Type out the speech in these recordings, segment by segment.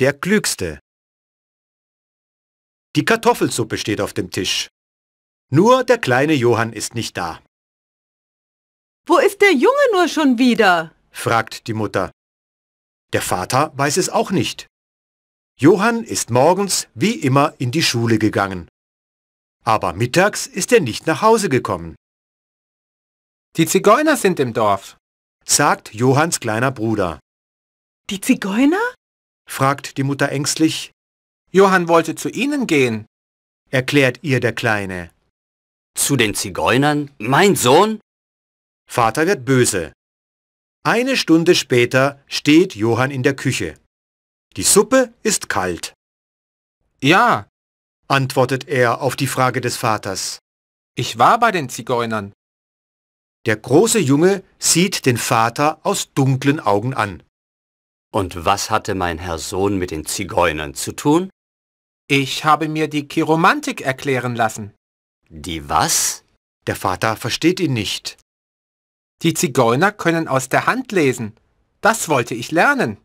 Der Klügste. Die Kartoffelsuppe steht auf dem Tisch. Nur der kleine Johann ist nicht da. Wo ist der Junge nur schon wieder? fragt die Mutter. Der Vater weiß es auch nicht. Johann ist morgens wie immer in die Schule gegangen. Aber mittags ist er nicht nach Hause gekommen. Die Zigeuner sind im Dorf, sagt Johanns kleiner Bruder. Die Zigeuner? fragt die Mutter ängstlich. Johann wollte zu Ihnen gehen, erklärt ihr der Kleine. Zu den Zigeunern? Mein Sohn? Vater wird böse. Eine Stunde später steht Johann in der Küche. Die Suppe ist kalt. Ja, antwortet er auf die Frage des Vaters. Ich war bei den Zigeunern. Der große Junge sieht den Vater aus dunklen Augen an. Und was hatte mein Herr Sohn mit den Zigeunern zu tun? Ich habe mir die Chiromantik erklären lassen. Die was? Der Vater versteht ihn nicht. Die Zigeuner können aus der Hand lesen. Das wollte ich lernen.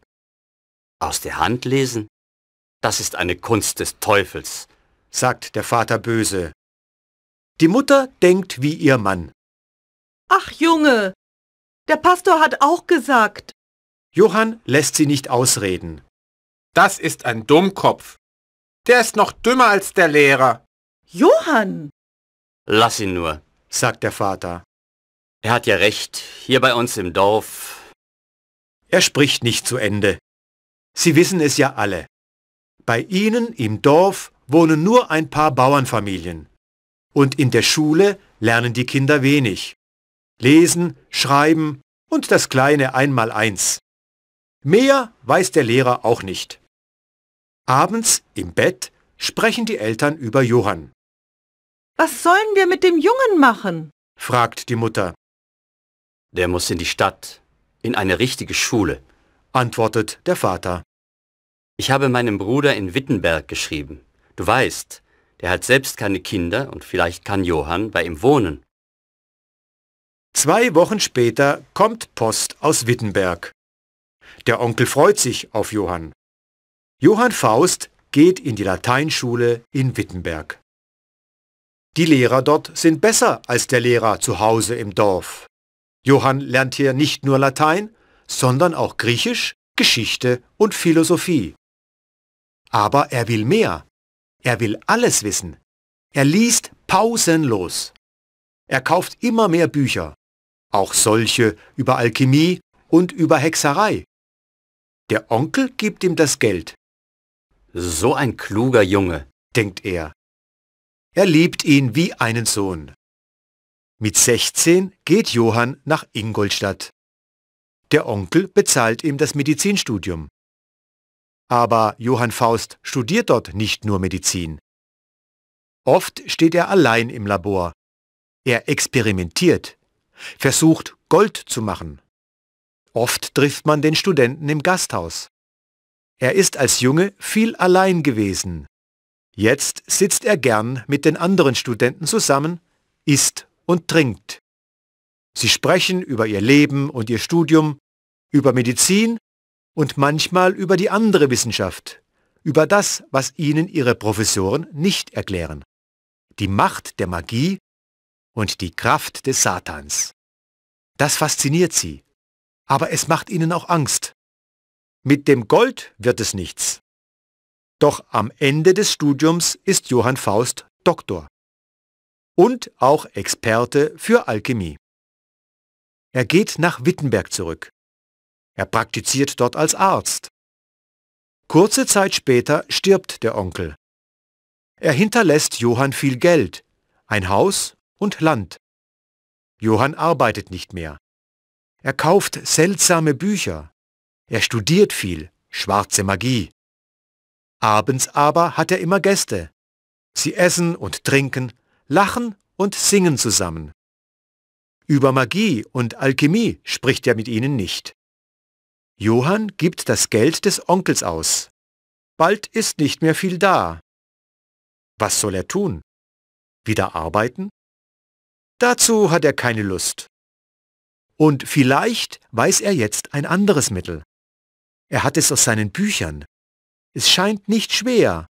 Aus der Hand lesen? Das ist eine Kunst des Teufels, sagt der Vater böse. Die Mutter denkt wie ihr Mann. Ach Junge, der Pastor hat auch gesagt, Johann lässt sie nicht ausreden. Das ist ein Dummkopf. Der ist noch dümmer als der Lehrer. Johann! Lass ihn nur, sagt der Vater. Er hat ja recht, hier bei uns im Dorf. Er spricht nicht zu Ende. Sie wissen es ja alle. Bei Ihnen im Dorf wohnen nur ein paar Bauernfamilien. Und in der Schule lernen die Kinder wenig. Lesen, schreiben und das kleine Einmaleins. Mehr weiß der Lehrer auch nicht. Abends im Bett sprechen die Eltern über Johann. Was sollen wir mit dem Jungen machen? fragt die Mutter. Der muss in die Stadt, in eine richtige Schule, antwortet der Vater. Ich habe meinem Bruder in Wittenberg geschrieben. Du weißt, der hat selbst keine Kinder und vielleicht kann Johann bei ihm wohnen. Zwei Wochen später kommt Post aus Wittenberg. Der Onkel freut sich auf Johann. Johann Faust geht in die Lateinschule in Wittenberg. Die Lehrer dort sind besser als der Lehrer zu Hause im Dorf. Johann lernt hier nicht nur Latein, sondern auch Griechisch, Geschichte und Philosophie. Aber er will mehr. Er will alles wissen. Er liest pausenlos. Er kauft immer mehr Bücher, auch solche über Alchemie und über Hexerei. Der Onkel gibt ihm das Geld. So ein kluger Junge, denkt er. Er liebt ihn wie einen Sohn. Mit 16 geht Johann nach Ingolstadt. Der Onkel bezahlt ihm das Medizinstudium. Aber Johann Faust studiert dort nicht nur Medizin. Oft steht er allein im Labor. Er experimentiert, versucht Gold zu machen. Oft trifft man den Studenten im Gasthaus. Er ist als Junge viel allein gewesen. Jetzt sitzt er gern mit den anderen Studenten zusammen, isst und trinkt. Sie sprechen über ihr Leben und ihr Studium, über Medizin und manchmal über die andere Wissenschaft, über das, was ihnen ihre Professoren nicht erklären. Die Macht der Magie und die Kraft des Satans. Das fasziniert sie aber es macht ihnen auch Angst. Mit dem Gold wird es nichts. Doch am Ende des Studiums ist Johann Faust Doktor und auch Experte für Alchemie. Er geht nach Wittenberg zurück. Er praktiziert dort als Arzt. Kurze Zeit später stirbt der Onkel. Er hinterlässt Johann viel Geld, ein Haus und Land. Johann arbeitet nicht mehr. Er kauft seltsame Bücher. Er studiert viel, schwarze Magie. Abends aber hat er immer Gäste. Sie essen und trinken, lachen und singen zusammen. Über Magie und Alchemie spricht er mit ihnen nicht. Johann gibt das Geld des Onkels aus. Bald ist nicht mehr viel da. Was soll er tun? Wieder arbeiten? Dazu hat er keine Lust. Und vielleicht weiß er jetzt ein anderes Mittel. Er hat es aus seinen Büchern. Es scheint nicht schwer.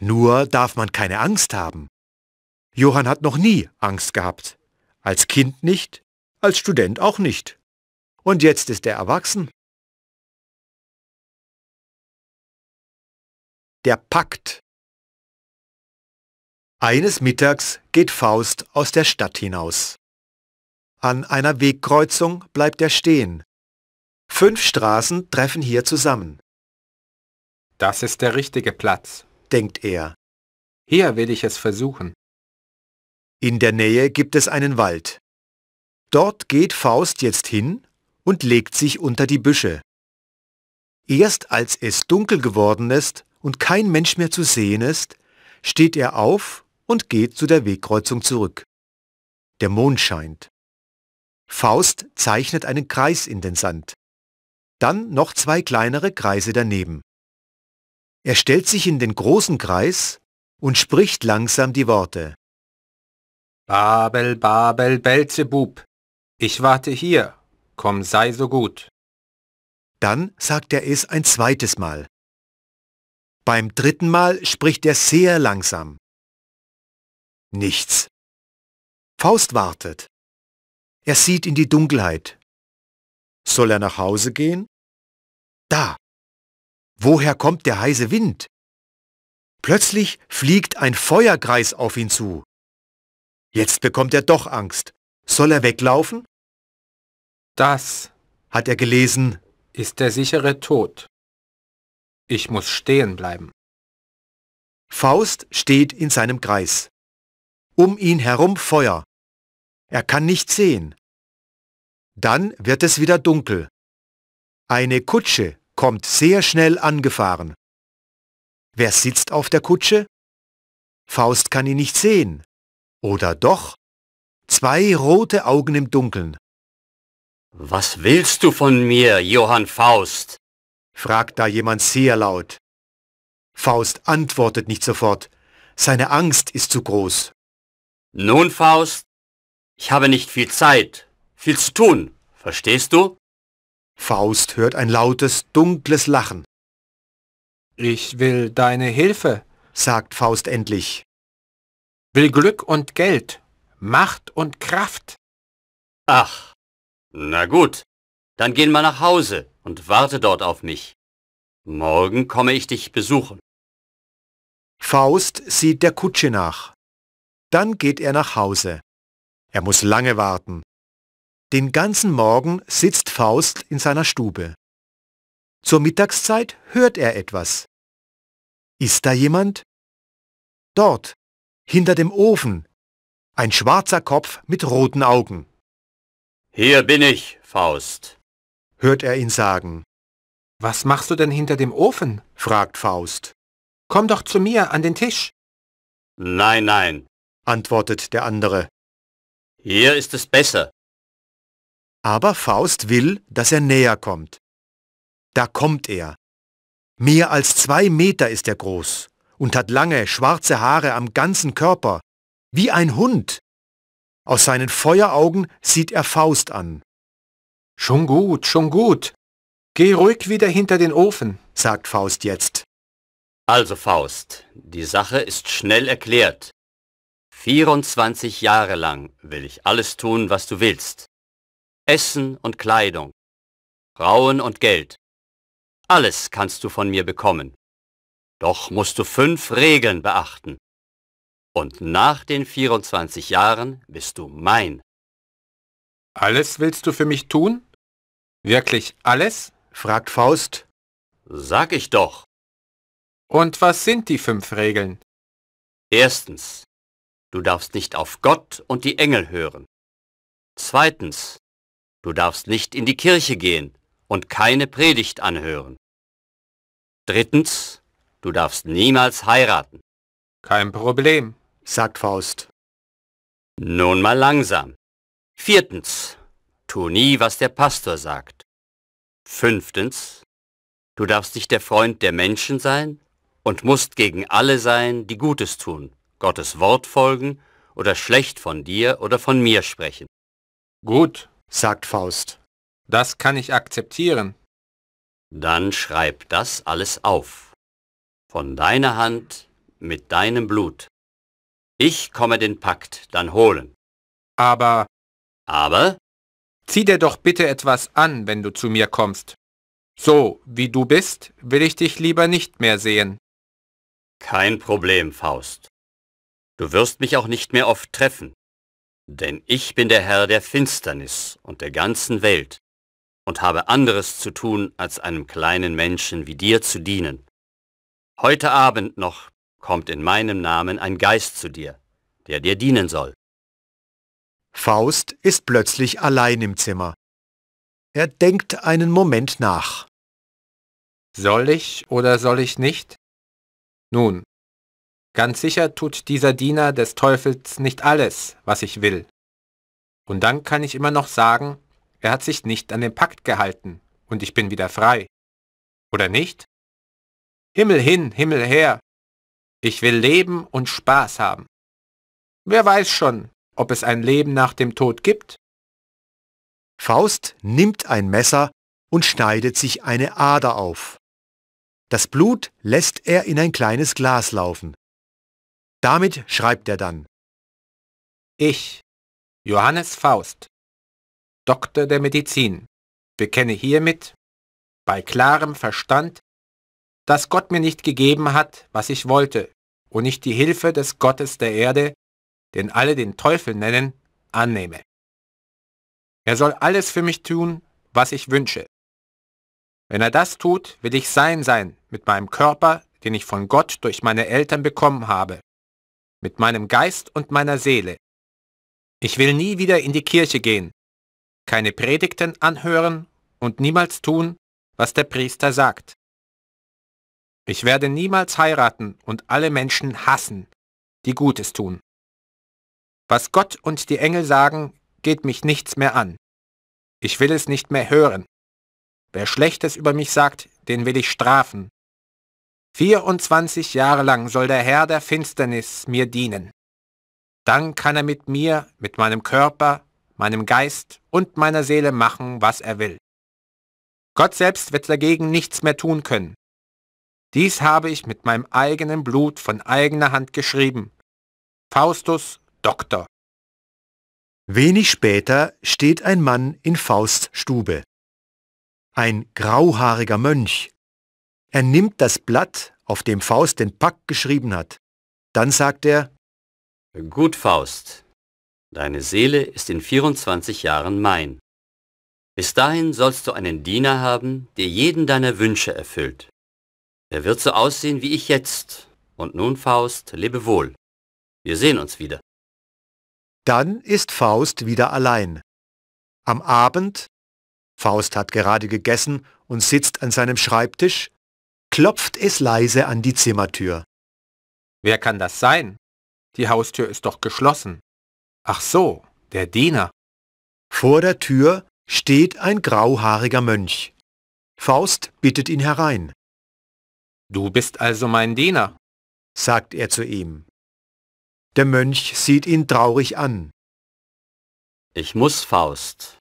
Nur darf man keine Angst haben. Johann hat noch nie Angst gehabt. Als Kind nicht, als Student auch nicht. Und jetzt ist er erwachsen. Der Pakt Eines Mittags geht Faust aus der Stadt hinaus. An einer Wegkreuzung bleibt er stehen. Fünf Straßen treffen hier zusammen. Das ist der richtige Platz, denkt er. Hier will ich es versuchen. In der Nähe gibt es einen Wald. Dort geht Faust jetzt hin und legt sich unter die Büsche. Erst als es dunkel geworden ist und kein Mensch mehr zu sehen ist, steht er auf und geht zu der Wegkreuzung zurück. Der Mond scheint. Faust zeichnet einen Kreis in den Sand. Dann noch zwei kleinere Kreise daneben. Er stellt sich in den großen Kreis und spricht langsam die Worte. Babel, Babel, Belzebub, ich warte hier, komm sei so gut. Dann sagt er es ein zweites Mal. Beim dritten Mal spricht er sehr langsam. Nichts. Faust wartet. Er sieht in die Dunkelheit. Soll er nach Hause gehen? Da! Woher kommt der heiße Wind? Plötzlich fliegt ein Feuerkreis auf ihn zu. Jetzt bekommt er doch Angst. Soll er weglaufen? Das, hat er gelesen, ist der sichere Tod. Ich muss stehen bleiben. Faust steht in seinem Kreis. Um ihn herum Feuer. Er kann nicht sehen. Dann wird es wieder dunkel. Eine Kutsche kommt sehr schnell angefahren. Wer sitzt auf der Kutsche? Faust kann ihn nicht sehen. Oder doch? Zwei rote Augen im Dunkeln. Was willst du von mir, Johann Faust? fragt da jemand sehr laut. Faust antwortet nicht sofort. Seine Angst ist zu groß. Nun, Faust, ich habe nicht viel Zeit, viel zu tun, verstehst du? Faust hört ein lautes, dunkles Lachen. Ich will deine Hilfe, sagt Faust endlich. Will Glück und Geld, Macht und Kraft. Ach, na gut, dann gehen wir nach Hause und warte dort auf mich. Morgen komme ich dich besuchen. Faust sieht der Kutsche nach. Dann geht er nach Hause. Er muss lange warten. Den ganzen Morgen sitzt Faust in seiner Stube. Zur Mittagszeit hört er etwas. Ist da jemand? Dort, hinter dem Ofen, ein schwarzer Kopf mit roten Augen. Hier bin ich, Faust, hört er ihn sagen. Was machst du denn hinter dem Ofen? fragt Faust. Komm doch zu mir an den Tisch. Nein, nein, antwortet der andere. Hier ist es besser. Aber Faust will, dass er näher kommt. Da kommt er. Mehr als zwei Meter ist er groß und hat lange, schwarze Haare am ganzen Körper, wie ein Hund. Aus seinen Feueraugen sieht er Faust an. Schon gut, schon gut. Geh ruhig wieder hinter den Ofen, sagt Faust jetzt. Also Faust, die Sache ist schnell erklärt. 24 Jahre lang will ich alles tun, was du willst. Essen und Kleidung, Frauen und Geld. Alles kannst du von mir bekommen. Doch musst du fünf Regeln beachten. Und nach den 24 Jahren bist du mein. Alles willst du für mich tun? Wirklich alles? fragt Faust. Sag ich doch. Und was sind die fünf Regeln? Erstens, Du darfst nicht auf Gott und die Engel hören. Zweitens, du darfst nicht in die Kirche gehen und keine Predigt anhören. Drittens, du darfst niemals heiraten. Kein Problem, sagt Faust. Nun mal langsam. Viertens, tu nie, was der Pastor sagt. Fünftens, du darfst nicht der Freund der Menschen sein und musst gegen alle sein, die Gutes tun. Gottes Wort folgen oder schlecht von dir oder von mir sprechen. Gut, sagt Faust. Das kann ich akzeptieren. Dann schreib das alles auf. Von deiner Hand mit deinem Blut. Ich komme den Pakt dann holen. Aber... Aber? Zieh dir doch bitte etwas an, wenn du zu mir kommst. So, wie du bist, will ich dich lieber nicht mehr sehen. Kein Problem, Faust. Du wirst mich auch nicht mehr oft treffen, denn ich bin der Herr der Finsternis und der ganzen Welt und habe anderes zu tun, als einem kleinen Menschen wie dir zu dienen. Heute Abend noch kommt in meinem Namen ein Geist zu dir, der dir dienen soll. Faust ist plötzlich allein im Zimmer. Er denkt einen Moment nach. Soll ich oder soll ich nicht? Nun, Ganz sicher tut dieser Diener des Teufels nicht alles, was ich will. Und dann kann ich immer noch sagen, er hat sich nicht an den Pakt gehalten und ich bin wieder frei. Oder nicht? Himmel hin, Himmel her. Ich will leben und Spaß haben. Wer weiß schon, ob es ein Leben nach dem Tod gibt? Faust nimmt ein Messer und schneidet sich eine Ader auf. Das Blut lässt er in ein kleines Glas laufen. Damit schreibt er dann. Ich, Johannes Faust, Doktor der Medizin, bekenne hiermit, bei klarem Verstand, dass Gott mir nicht gegeben hat, was ich wollte, und ich die Hilfe des Gottes der Erde, den alle den Teufel nennen, annehme. Er soll alles für mich tun, was ich wünsche. Wenn er das tut, will ich sein sein mit meinem Körper, den ich von Gott durch meine Eltern bekommen habe, mit meinem Geist und meiner Seele. Ich will nie wieder in die Kirche gehen, keine Predigten anhören und niemals tun, was der Priester sagt. Ich werde niemals heiraten und alle Menschen hassen, die Gutes tun. Was Gott und die Engel sagen, geht mich nichts mehr an. Ich will es nicht mehr hören. Wer Schlechtes über mich sagt, den will ich strafen. 24 Jahre lang soll der Herr der Finsternis mir dienen. Dann kann er mit mir, mit meinem Körper, meinem Geist und meiner Seele machen, was er will. Gott selbst wird dagegen nichts mehr tun können. Dies habe ich mit meinem eigenen Blut von eigener Hand geschrieben. Faustus Doktor. Wenig später steht ein Mann in Fausts Stube. Ein grauhaariger Mönch er nimmt das Blatt, auf dem Faust den Pakt geschrieben hat. Dann sagt er, Gut, Faust, deine Seele ist in 24 Jahren mein. Bis dahin sollst du einen Diener haben, der jeden deiner Wünsche erfüllt. Er wird so aussehen wie ich jetzt. Und nun, Faust, lebe wohl. Wir sehen uns wieder. Dann ist Faust wieder allein. Am Abend, Faust hat gerade gegessen und sitzt an seinem Schreibtisch, klopft es leise an die Zimmertür. Wer kann das sein? Die Haustür ist doch geschlossen. Ach so, der Diener. Vor der Tür steht ein grauhaariger Mönch. Faust bittet ihn herein. Du bist also mein Diener, sagt er zu ihm. Der Mönch sieht ihn traurig an. Ich muss, Faust.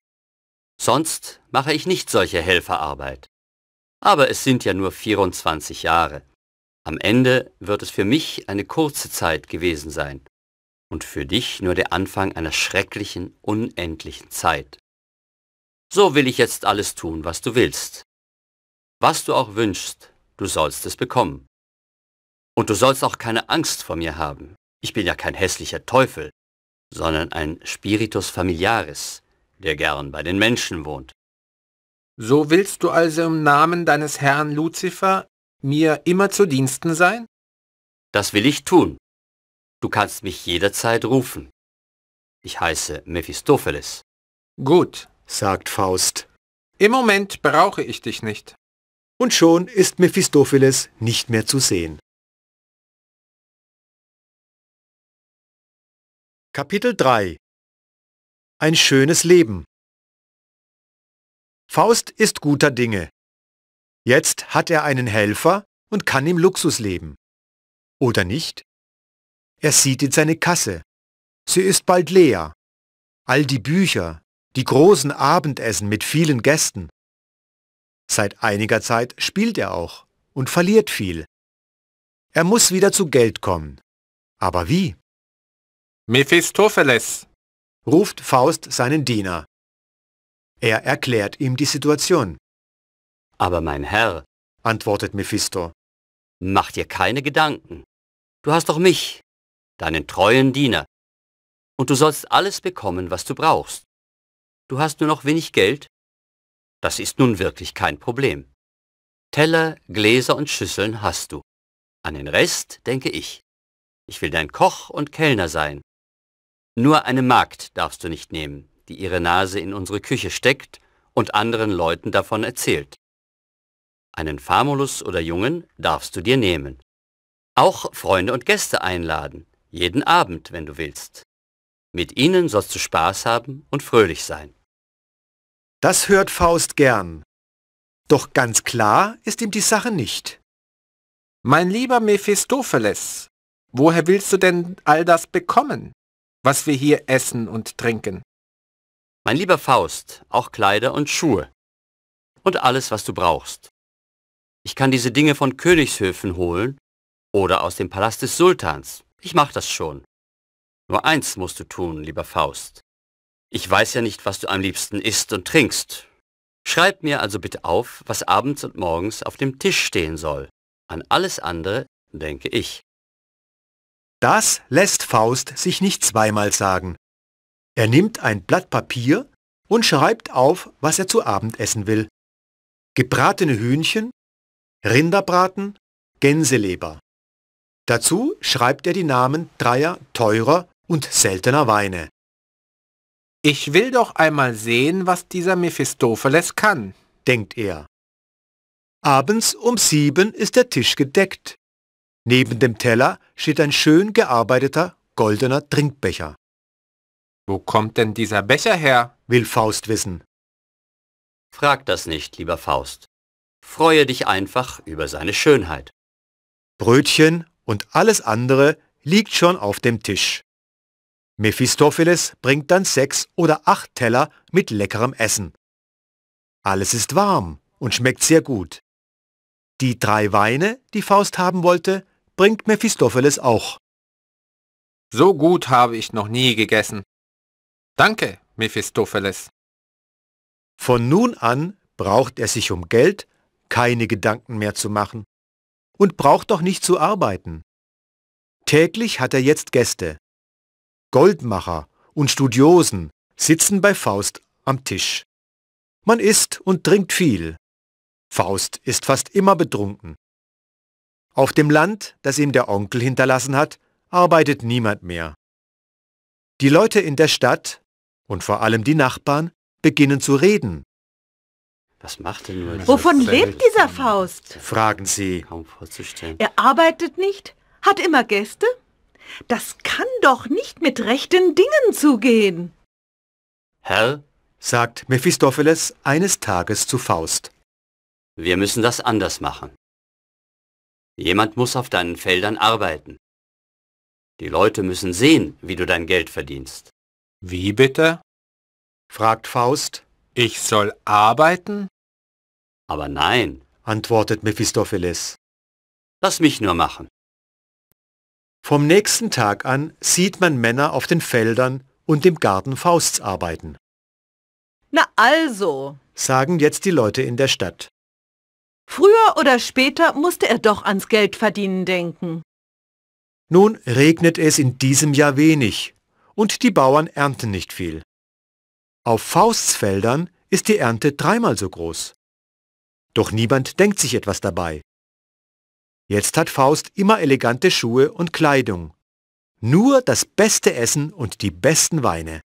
Sonst mache ich nicht solche Helferarbeit. Aber es sind ja nur 24 Jahre. Am Ende wird es für mich eine kurze Zeit gewesen sein und für dich nur der Anfang einer schrecklichen, unendlichen Zeit. So will ich jetzt alles tun, was du willst. Was du auch wünschst, du sollst es bekommen. Und du sollst auch keine Angst vor mir haben. Ich bin ja kein hässlicher Teufel, sondern ein Spiritus familiaris, der gern bei den Menschen wohnt. So willst du also im Namen deines Herrn Luzifer mir immer zu Diensten sein? Das will ich tun. Du kannst mich jederzeit rufen. Ich heiße Mephistopheles. Gut, sagt Faust. Im Moment brauche ich dich nicht. Und schon ist Mephistopheles nicht mehr zu sehen. Kapitel 3 Ein schönes Leben Faust ist guter Dinge. Jetzt hat er einen Helfer und kann im Luxus leben. Oder nicht? Er sieht in seine Kasse. Sie ist bald leer. All die Bücher, die großen Abendessen mit vielen Gästen. Seit einiger Zeit spielt er auch und verliert viel. Er muss wieder zu Geld kommen. Aber wie? Mephistopheles, ruft Faust seinen Diener. Er erklärt ihm die Situation. Aber mein Herr, antwortet Mephisto, mach dir keine Gedanken. Du hast doch mich, deinen treuen Diener. Und du sollst alles bekommen, was du brauchst. Du hast nur noch wenig Geld? Das ist nun wirklich kein Problem. Teller, Gläser und Schüsseln hast du. An den Rest denke ich. Ich will dein Koch und Kellner sein. Nur eine Magd darfst du nicht nehmen die ihre Nase in unsere Küche steckt und anderen Leuten davon erzählt. Einen Famulus oder Jungen darfst du dir nehmen. Auch Freunde und Gäste einladen, jeden Abend, wenn du willst. Mit ihnen sollst du Spaß haben und fröhlich sein. Das hört Faust gern. Doch ganz klar ist ihm die Sache nicht. Mein lieber Mephistopheles, woher willst du denn all das bekommen, was wir hier essen und trinken? Mein lieber Faust, auch Kleider und Schuhe. Und alles, was du brauchst. Ich kann diese Dinge von Königshöfen holen oder aus dem Palast des Sultans. Ich mach das schon. Nur eins musst du tun, lieber Faust. Ich weiß ja nicht, was du am liebsten isst und trinkst. Schreib mir also bitte auf, was abends und morgens auf dem Tisch stehen soll. An alles andere denke ich. Das lässt Faust sich nicht zweimal sagen. Er nimmt ein Blatt Papier und schreibt auf, was er zu Abend essen will. Gebratene Hühnchen, Rinderbraten, Gänseleber. Dazu schreibt er die Namen dreier teurer und seltener Weine. Ich will doch einmal sehen, was dieser Mephistopheles kann, denkt er. Abends um sieben ist der Tisch gedeckt. Neben dem Teller steht ein schön gearbeiteter goldener Trinkbecher. Wo kommt denn dieser Becher her? will Faust wissen. Frag das nicht, lieber Faust. Freue dich einfach über seine Schönheit. Brötchen und alles andere liegt schon auf dem Tisch. Mephistopheles bringt dann sechs oder acht Teller mit leckerem Essen. Alles ist warm und schmeckt sehr gut. Die drei Weine, die Faust haben wollte, bringt Mephistopheles auch. So gut habe ich noch nie gegessen. Danke, Mephistopheles. Von nun an braucht er sich um Geld keine Gedanken mehr zu machen und braucht doch nicht zu arbeiten. Täglich hat er jetzt Gäste. Goldmacher und Studiosen sitzen bei Faust am Tisch. Man isst und trinkt viel. Faust ist fast immer betrunken. Auf dem Land, das ihm der Onkel hinterlassen hat, arbeitet niemand mehr. Die Leute in der Stadt und vor allem die Nachbarn beginnen zu reden. Was macht denn nur Wovon lebt dieser Faust? Fragen Sie. Kaum vorzustellen. Er arbeitet nicht, hat immer Gäste. Das kann doch nicht mit rechten Dingen zugehen. Herr, sagt Mephistopheles eines Tages zu Faust. Wir müssen das anders machen. Jemand muss auf deinen Feldern arbeiten. Die Leute müssen sehen, wie du dein Geld verdienst. Wie bitte? fragt Faust. Ich soll arbeiten? Aber nein, antwortet Mephistopheles. Lass mich nur machen. Vom nächsten Tag an sieht man Männer auf den Feldern und im Garten Fausts arbeiten. Na also, sagen jetzt die Leute in der Stadt. Früher oder später musste er doch ans Geldverdienen denken. Nun regnet es in diesem Jahr wenig und die Bauern ernten nicht viel. Auf Fausts Feldern ist die Ernte dreimal so groß. Doch niemand denkt sich etwas dabei. Jetzt hat Faust immer elegante Schuhe und Kleidung. Nur das beste Essen und die besten Weine.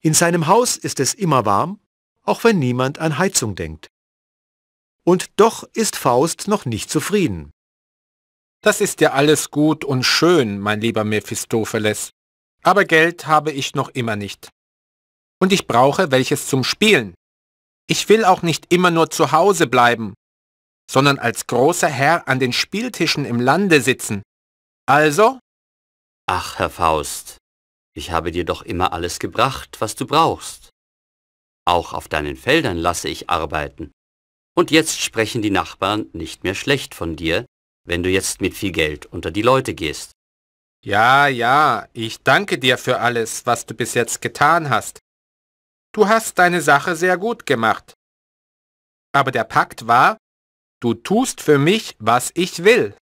In seinem Haus ist es immer warm, auch wenn niemand an Heizung denkt. Und doch ist Faust noch nicht zufrieden. Das ist ja alles gut und schön, mein lieber Mephistopheles. Aber Geld habe ich noch immer nicht. Und ich brauche welches zum Spielen. Ich will auch nicht immer nur zu Hause bleiben, sondern als großer Herr an den Spieltischen im Lande sitzen. Also? Ach, Herr Faust, ich habe dir doch immer alles gebracht, was du brauchst. Auch auf deinen Feldern lasse ich arbeiten. Und jetzt sprechen die Nachbarn nicht mehr schlecht von dir, wenn du jetzt mit viel Geld unter die Leute gehst. Ja, ja, ich danke dir für alles, was du bis jetzt getan hast. Du hast deine Sache sehr gut gemacht. Aber der Pakt war, du tust für mich, was ich will.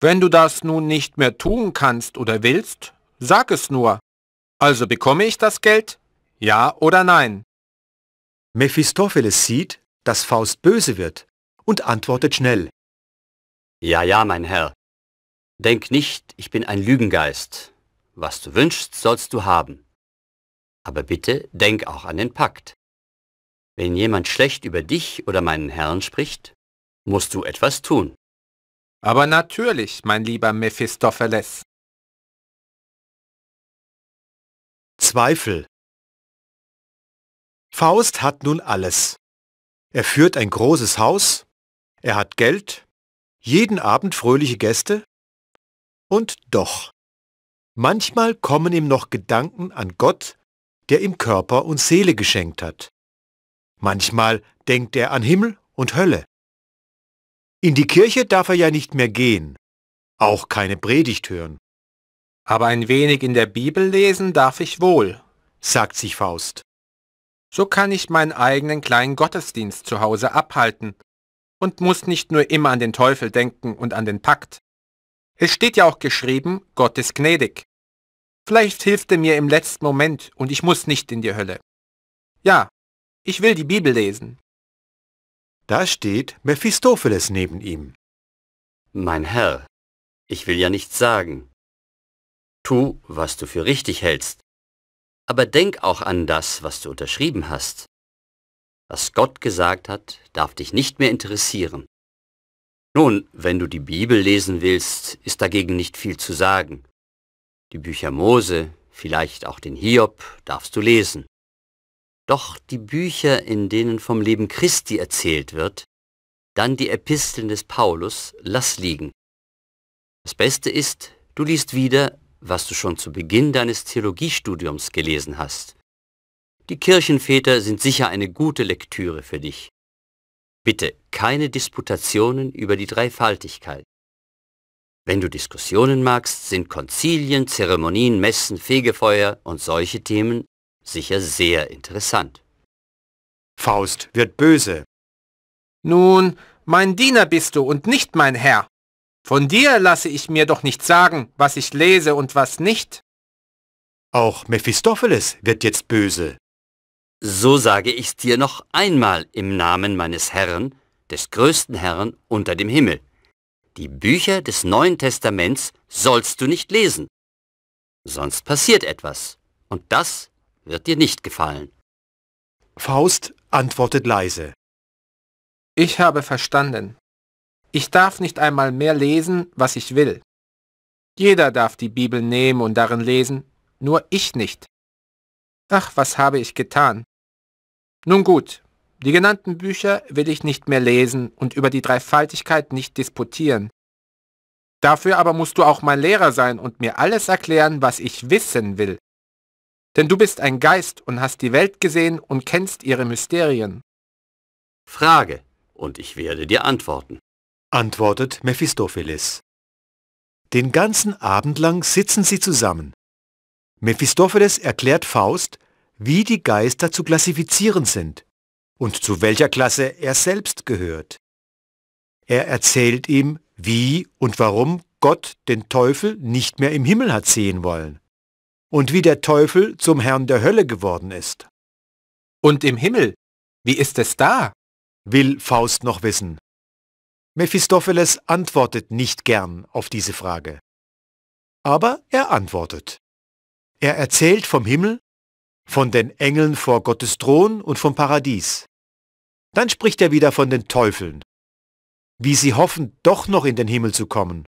Wenn du das nun nicht mehr tun kannst oder willst, sag es nur. Also bekomme ich das Geld? Ja oder nein? Mephistopheles sieht, dass Faust böse wird und antwortet schnell. Ja, ja, mein Herr, Denk nicht, ich bin ein Lügengeist. Was du wünschst, sollst du haben. Aber bitte denk auch an den Pakt. Wenn jemand schlecht über dich oder meinen Herrn spricht, musst du etwas tun. Aber natürlich, mein lieber Mephistopheles. Zweifel Faust hat nun alles. Er führt ein großes Haus, er hat Geld, jeden Abend fröhliche Gäste, und doch. Manchmal kommen ihm noch Gedanken an Gott, der ihm Körper und Seele geschenkt hat. Manchmal denkt er an Himmel und Hölle. In die Kirche darf er ja nicht mehr gehen, auch keine Predigt hören. Aber ein wenig in der Bibel lesen darf ich wohl, sagt sich Faust. So kann ich meinen eigenen kleinen Gottesdienst zu Hause abhalten und muss nicht nur immer an den Teufel denken und an den Pakt. Es steht ja auch geschrieben, Gott ist gnädig. Vielleicht hilft er mir im letzten Moment und ich muss nicht in die Hölle. Ja, ich will die Bibel lesen. Da steht Mephistopheles neben ihm. Mein Herr, ich will ja nichts sagen. Tu, was du für richtig hältst. Aber denk auch an das, was du unterschrieben hast. Was Gott gesagt hat, darf dich nicht mehr interessieren. Nun, wenn du die Bibel lesen willst, ist dagegen nicht viel zu sagen. Die Bücher Mose, vielleicht auch den Hiob, darfst du lesen. Doch die Bücher, in denen vom Leben Christi erzählt wird, dann die Episteln des Paulus, lass liegen. Das Beste ist, du liest wieder, was du schon zu Beginn deines Theologiestudiums gelesen hast. Die Kirchenväter sind sicher eine gute Lektüre für dich. Bitte keine Disputationen über die Dreifaltigkeit. Wenn du Diskussionen magst, sind Konzilien, Zeremonien, Messen, Fegefeuer und solche Themen sicher sehr interessant. Faust wird böse. Nun, mein Diener bist du und nicht mein Herr. Von dir lasse ich mir doch nicht sagen, was ich lese und was nicht. Auch Mephistopheles wird jetzt böse. So sage ich's dir noch einmal im Namen meines Herrn, des größten Herrn unter dem Himmel. Die Bücher des Neuen Testaments sollst du nicht lesen. Sonst passiert etwas, und das wird dir nicht gefallen. Faust antwortet leise. Ich habe verstanden. Ich darf nicht einmal mehr lesen, was ich will. Jeder darf die Bibel nehmen und darin lesen, nur ich nicht. Ach, was habe ich getan? Nun gut, die genannten Bücher will ich nicht mehr lesen und über die Dreifaltigkeit nicht disputieren. Dafür aber musst du auch mein Lehrer sein und mir alles erklären, was ich wissen will. Denn du bist ein Geist und hast die Welt gesehen und kennst ihre Mysterien. Frage, und ich werde dir antworten. Antwortet Mephistopheles. Den ganzen Abend lang sitzen sie zusammen. Mephistopheles erklärt Faust, wie die Geister zu klassifizieren sind und zu welcher Klasse er selbst gehört. Er erzählt ihm, wie und warum Gott den Teufel nicht mehr im Himmel hat sehen wollen und wie der Teufel zum Herrn der Hölle geworden ist. Und im Himmel, wie ist es da? will Faust noch wissen. Mephistopheles antwortet nicht gern auf diese Frage. Aber er antwortet. Er erzählt vom Himmel von den Engeln vor Gottes Thron und vom Paradies. Dann spricht er wieder von den Teufeln, wie sie hoffen, doch noch in den Himmel zu kommen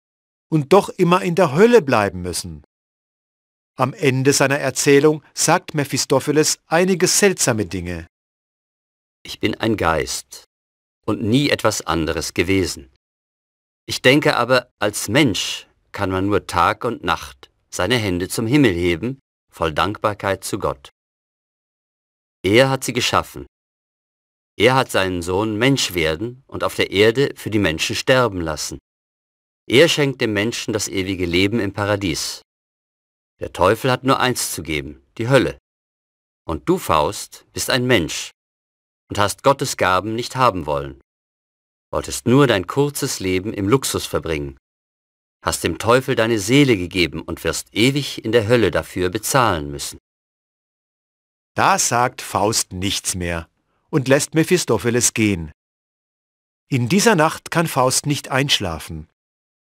und doch immer in der Hölle bleiben müssen. Am Ende seiner Erzählung sagt Mephistopheles einige seltsame Dinge. Ich bin ein Geist und nie etwas anderes gewesen. Ich denke aber, als Mensch kann man nur Tag und Nacht seine Hände zum Himmel heben, voll Dankbarkeit zu Gott. Er hat sie geschaffen. Er hat seinen Sohn Mensch werden und auf der Erde für die Menschen sterben lassen. Er schenkt dem Menschen das ewige Leben im Paradies. Der Teufel hat nur eins zu geben, die Hölle. Und du, Faust, bist ein Mensch und hast Gottes Gaben nicht haben wollen. Wolltest nur dein kurzes Leben im Luxus verbringen. Hast dem Teufel deine Seele gegeben und wirst ewig in der Hölle dafür bezahlen müssen. Da sagt Faust nichts mehr und lässt Mephistopheles gehen. In dieser Nacht kann Faust nicht einschlafen.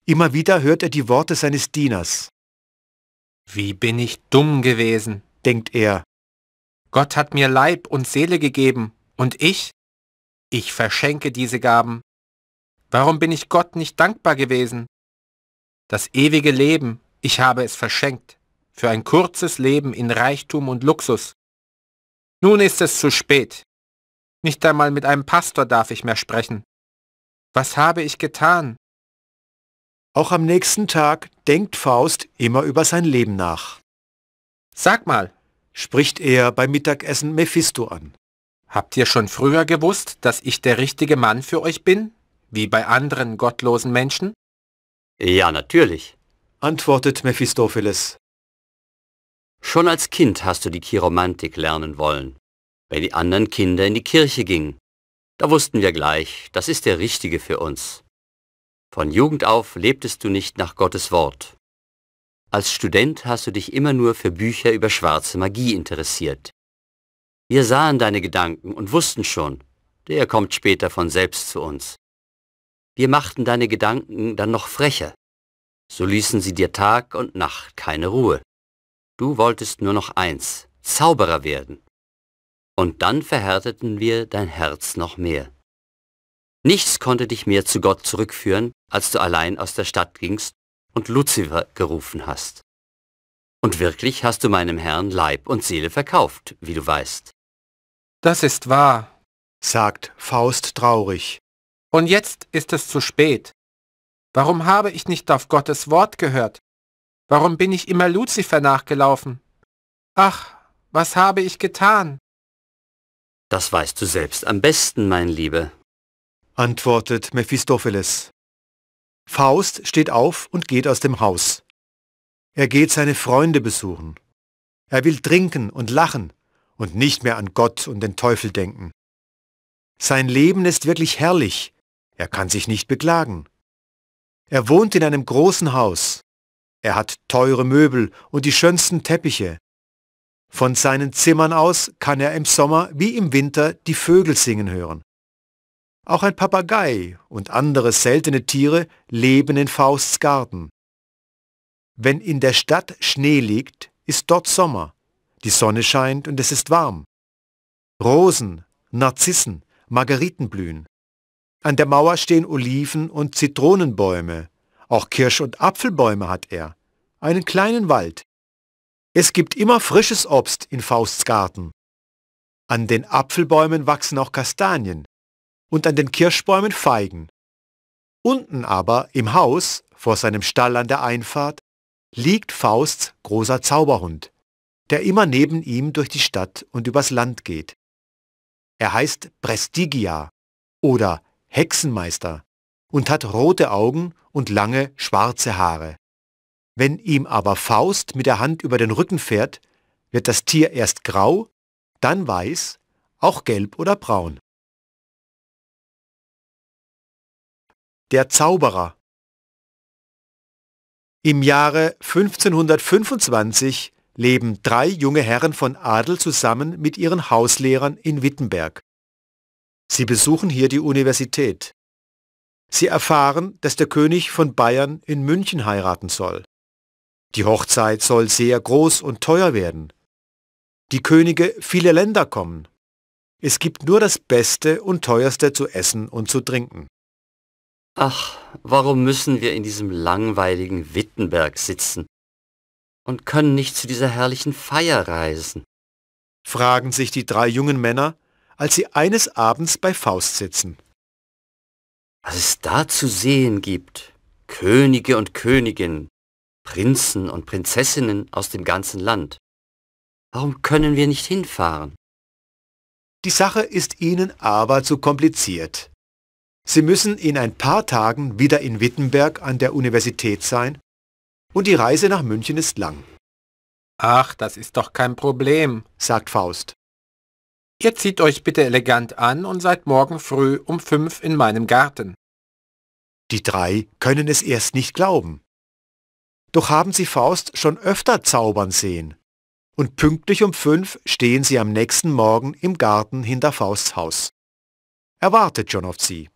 Immer wieder hört er die Worte seines Dieners. Wie bin ich dumm gewesen, denkt er. Gott hat mir Leib und Seele gegeben, und ich? Ich verschenke diese Gaben. Warum bin ich Gott nicht dankbar gewesen? Das ewige Leben, ich habe es verschenkt, für ein kurzes Leben in Reichtum und Luxus. Nun ist es zu spät. Nicht einmal mit einem Pastor darf ich mehr sprechen. Was habe ich getan? Auch am nächsten Tag denkt Faust immer über sein Leben nach. Sag mal, spricht er beim Mittagessen Mephisto an. Habt ihr schon früher gewusst, dass ich der richtige Mann für euch bin, wie bei anderen gottlosen Menschen? Ja, natürlich, antwortet Mephistopheles. Schon als Kind hast du die Chiromantik lernen wollen, wenn die anderen Kinder in die Kirche gingen. Da wussten wir gleich, das ist der Richtige für uns. Von Jugend auf lebtest du nicht nach Gottes Wort. Als Student hast du dich immer nur für Bücher über schwarze Magie interessiert. Wir sahen deine Gedanken und wussten schon, der kommt später von selbst zu uns. Wir machten deine Gedanken dann noch frecher. So ließen sie dir Tag und Nacht keine Ruhe. Du wolltest nur noch eins, Zauberer werden. Und dann verhärteten wir dein Herz noch mehr. Nichts konnte dich mehr zu Gott zurückführen, als du allein aus der Stadt gingst und Luzifer gerufen hast. Und wirklich hast du meinem Herrn Leib und Seele verkauft, wie du weißt. Das ist wahr, sagt Faust traurig. Und jetzt ist es zu spät. Warum habe ich nicht auf Gottes Wort gehört? Warum bin ich immer Luzifer nachgelaufen? Ach, was habe ich getan? Das weißt du selbst am besten, mein Liebe, antwortet Mephistopheles. Faust steht auf und geht aus dem Haus. Er geht seine Freunde besuchen. Er will trinken und lachen und nicht mehr an Gott und den Teufel denken. Sein Leben ist wirklich herrlich. Er kann sich nicht beklagen. Er wohnt in einem großen Haus. Er hat teure Möbel und die schönsten Teppiche. Von seinen Zimmern aus kann er im Sommer wie im Winter die Vögel singen hören. Auch ein Papagei und andere seltene Tiere leben in Fausts Garten. Wenn in der Stadt Schnee liegt, ist dort Sommer. Die Sonne scheint und es ist warm. Rosen, Narzissen, Margeriten blühen. An der Mauer stehen Oliven und Zitronenbäume. Auch Kirsch- und Apfelbäume hat er, einen kleinen Wald. Es gibt immer frisches Obst in Fausts Garten. An den Apfelbäumen wachsen auch Kastanien und an den Kirschbäumen Feigen. Unten aber, im Haus, vor seinem Stall an der Einfahrt, liegt Fausts großer Zauberhund, der immer neben ihm durch die Stadt und übers Land geht. Er heißt Prestigia oder Hexenmeister und hat rote Augen und lange schwarze Haare. Wenn ihm aber Faust mit der Hand über den Rücken fährt, wird das Tier erst grau, dann weiß, auch gelb oder braun. Der Zauberer Im Jahre 1525 leben drei junge Herren von Adel zusammen mit ihren Hauslehrern in Wittenberg. Sie besuchen hier die Universität. Sie erfahren, dass der König von Bayern in München heiraten soll. Die Hochzeit soll sehr groß und teuer werden. Die Könige vieler Länder kommen. Es gibt nur das Beste und Teuerste zu essen und zu trinken. Ach, warum müssen wir in diesem langweiligen Wittenberg sitzen und können nicht zu dieser herrlichen Feier reisen? fragen sich die drei jungen Männer, als sie eines Abends bei Faust sitzen was es da zu sehen gibt. Könige und Königinnen, Prinzen und Prinzessinnen aus dem ganzen Land. Warum können wir nicht hinfahren? Die Sache ist ihnen aber zu kompliziert. Sie müssen in ein paar Tagen wieder in Wittenberg an der Universität sein und die Reise nach München ist lang. Ach, das ist doch kein Problem, sagt Faust. Ihr zieht euch bitte elegant an und seid morgen früh um fünf in meinem Garten. Die drei können es erst nicht glauben. Doch haben sie Faust schon öfter zaubern sehen. Und pünktlich um fünf stehen sie am nächsten Morgen im Garten hinter Fausts Haus. Er wartet schon auf sie.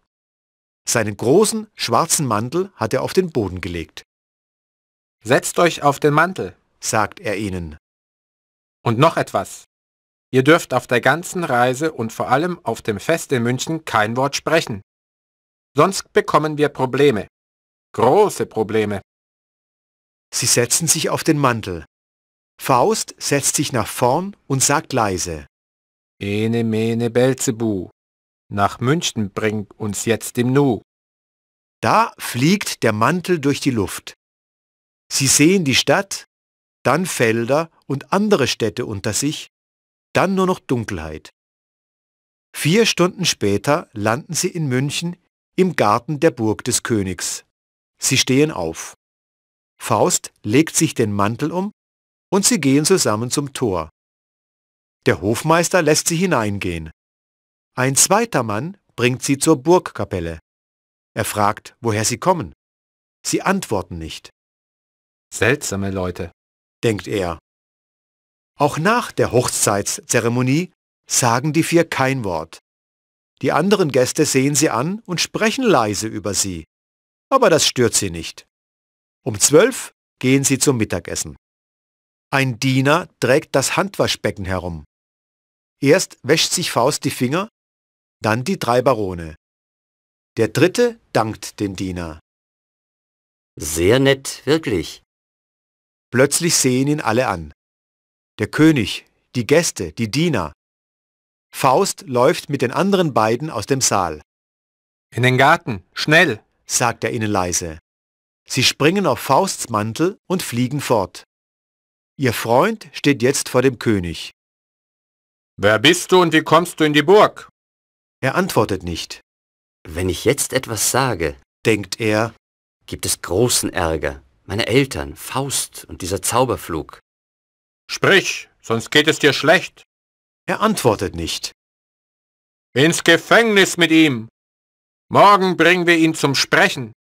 Seinen großen, schwarzen Mantel hat er auf den Boden gelegt. Setzt euch auf den Mantel, sagt er ihnen. Und noch etwas. Ihr dürft auf der ganzen Reise und vor allem auf dem Fest in München kein Wort sprechen. Sonst bekommen wir Probleme. Große Probleme. Sie setzen sich auf den Mantel. Faust setzt sich nach vorn und sagt leise. Ene mene Belzebu. Nach München bring uns jetzt im Nu. Da fliegt der Mantel durch die Luft. Sie sehen die Stadt, dann Felder und andere Städte unter sich dann nur noch Dunkelheit. Vier Stunden später landen sie in München im Garten der Burg des Königs. Sie stehen auf. Faust legt sich den Mantel um und sie gehen zusammen zum Tor. Der Hofmeister lässt sie hineingehen. Ein zweiter Mann bringt sie zur Burgkapelle. Er fragt, woher sie kommen. Sie antworten nicht. Seltsame Leute, denkt er auch nach der Hochzeitszeremonie sagen die vier kein Wort. Die anderen Gäste sehen sie an und sprechen leise über sie. Aber das stört sie nicht. Um zwölf gehen sie zum Mittagessen. Ein Diener trägt das Handwaschbecken herum. Erst wäscht sich Faust die Finger, dann die drei Barone. Der dritte dankt den Diener. Sehr nett, wirklich. Plötzlich sehen ihn alle an der König, die Gäste, die Diener. Faust läuft mit den anderen beiden aus dem Saal. In den Garten, schnell, sagt er ihnen leise. Sie springen auf Fausts Mantel und fliegen fort. Ihr Freund steht jetzt vor dem König. Wer bist du und wie kommst du in die Burg? Er antwortet nicht. Wenn ich jetzt etwas sage, denkt er, gibt es großen Ärger. Meine Eltern, Faust und dieser Zauberflug. Sprich, sonst geht es dir schlecht. Er antwortet nicht. Ins Gefängnis mit ihm. Morgen bringen wir ihn zum Sprechen.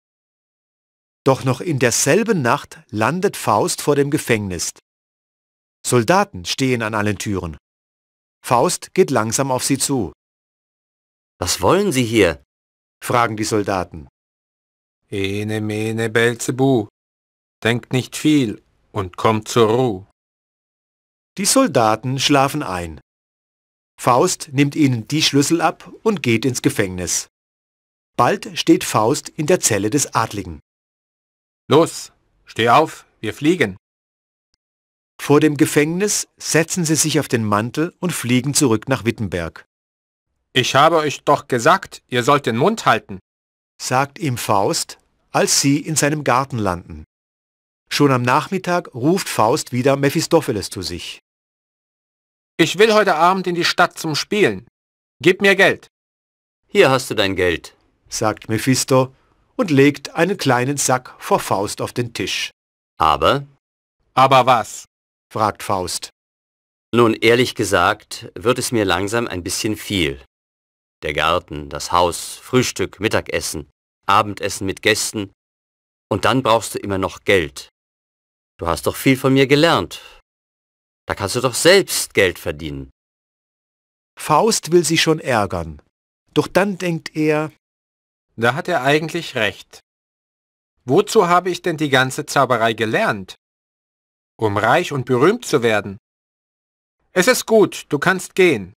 Doch noch in derselben Nacht landet Faust vor dem Gefängnis. Soldaten stehen an allen Türen. Faust geht langsam auf sie zu. Was wollen Sie hier? fragen die Soldaten. Ene mene Belzebu, denkt nicht viel und kommt zur Ruhe. Die Soldaten schlafen ein. Faust nimmt ihnen die Schlüssel ab und geht ins Gefängnis. Bald steht Faust in der Zelle des Adligen. Los, steh auf, wir fliegen. Vor dem Gefängnis setzen sie sich auf den Mantel und fliegen zurück nach Wittenberg. Ich habe euch doch gesagt, ihr sollt den Mund halten, sagt ihm Faust, als sie in seinem Garten landen. Schon am Nachmittag ruft Faust wieder Mephistopheles zu sich. Ich will heute Abend in die Stadt zum Spielen. Gib mir Geld. Hier hast du dein Geld, sagt Mephisto und legt einen kleinen Sack vor Faust auf den Tisch. Aber? Aber was? fragt Faust. Nun, ehrlich gesagt, wird es mir langsam ein bisschen viel. Der Garten, das Haus, Frühstück, Mittagessen, Abendessen mit Gästen. Und dann brauchst du immer noch Geld. Du hast doch viel von mir gelernt, da kannst du doch selbst Geld verdienen. Faust will sie schon ärgern. Doch dann denkt er... Da hat er eigentlich recht. Wozu habe ich denn die ganze Zauberei gelernt? Um reich und berühmt zu werden. Es ist gut, du kannst gehen,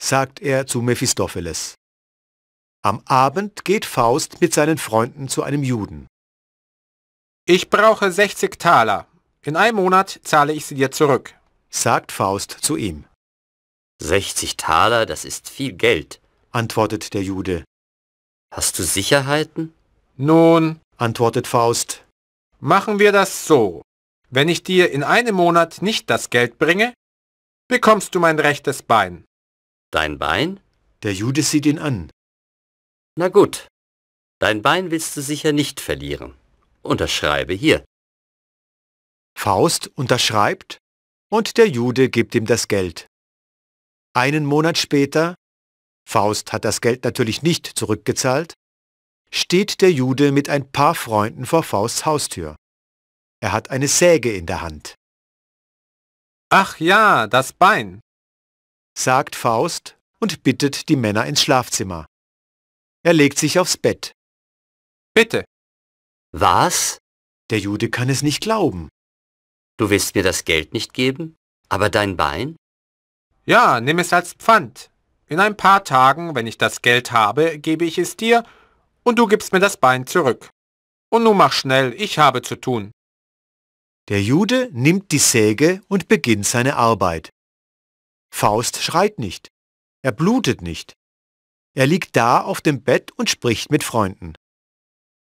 sagt er zu Mephistopheles. Am Abend geht Faust mit seinen Freunden zu einem Juden. Ich brauche 60 Taler. In einem Monat zahle ich sie dir zurück sagt Faust zu ihm. 60 Taler, das ist viel Geld, antwortet der Jude. Hast du Sicherheiten? Nun, antwortet Faust, machen wir das so. Wenn ich dir in einem Monat nicht das Geld bringe, bekommst du mein rechtes Bein. Dein Bein? Der Jude sieht ihn an. Na gut, dein Bein willst du sicher nicht verlieren. Unterschreibe hier. Faust unterschreibt und der Jude gibt ihm das Geld. Einen Monat später, Faust hat das Geld natürlich nicht zurückgezahlt, steht der Jude mit ein paar Freunden vor Fausts Haustür. Er hat eine Säge in der Hand. Ach ja, das Bein, sagt Faust und bittet die Männer ins Schlafzimmer. Er legt sich aufs Bett. Bitte. Was? Der Jude kann es nicht glauben. Du willst mir das Geld nicht geben, aber dein Bein? Ja, nimm es als Pfand. In ein paar Tagen, wenn ich das Geld habe, gebe ich es dir und du gibst mir das Bein zurück. Und nun mach schnell, ich habe zu tun. Der Jude nimmt die Säge und beginnt seine Arbeit. Faust schreit nicht. Er blutet nicht. Er liegt da auf dem Bett und spricht mit Freunden.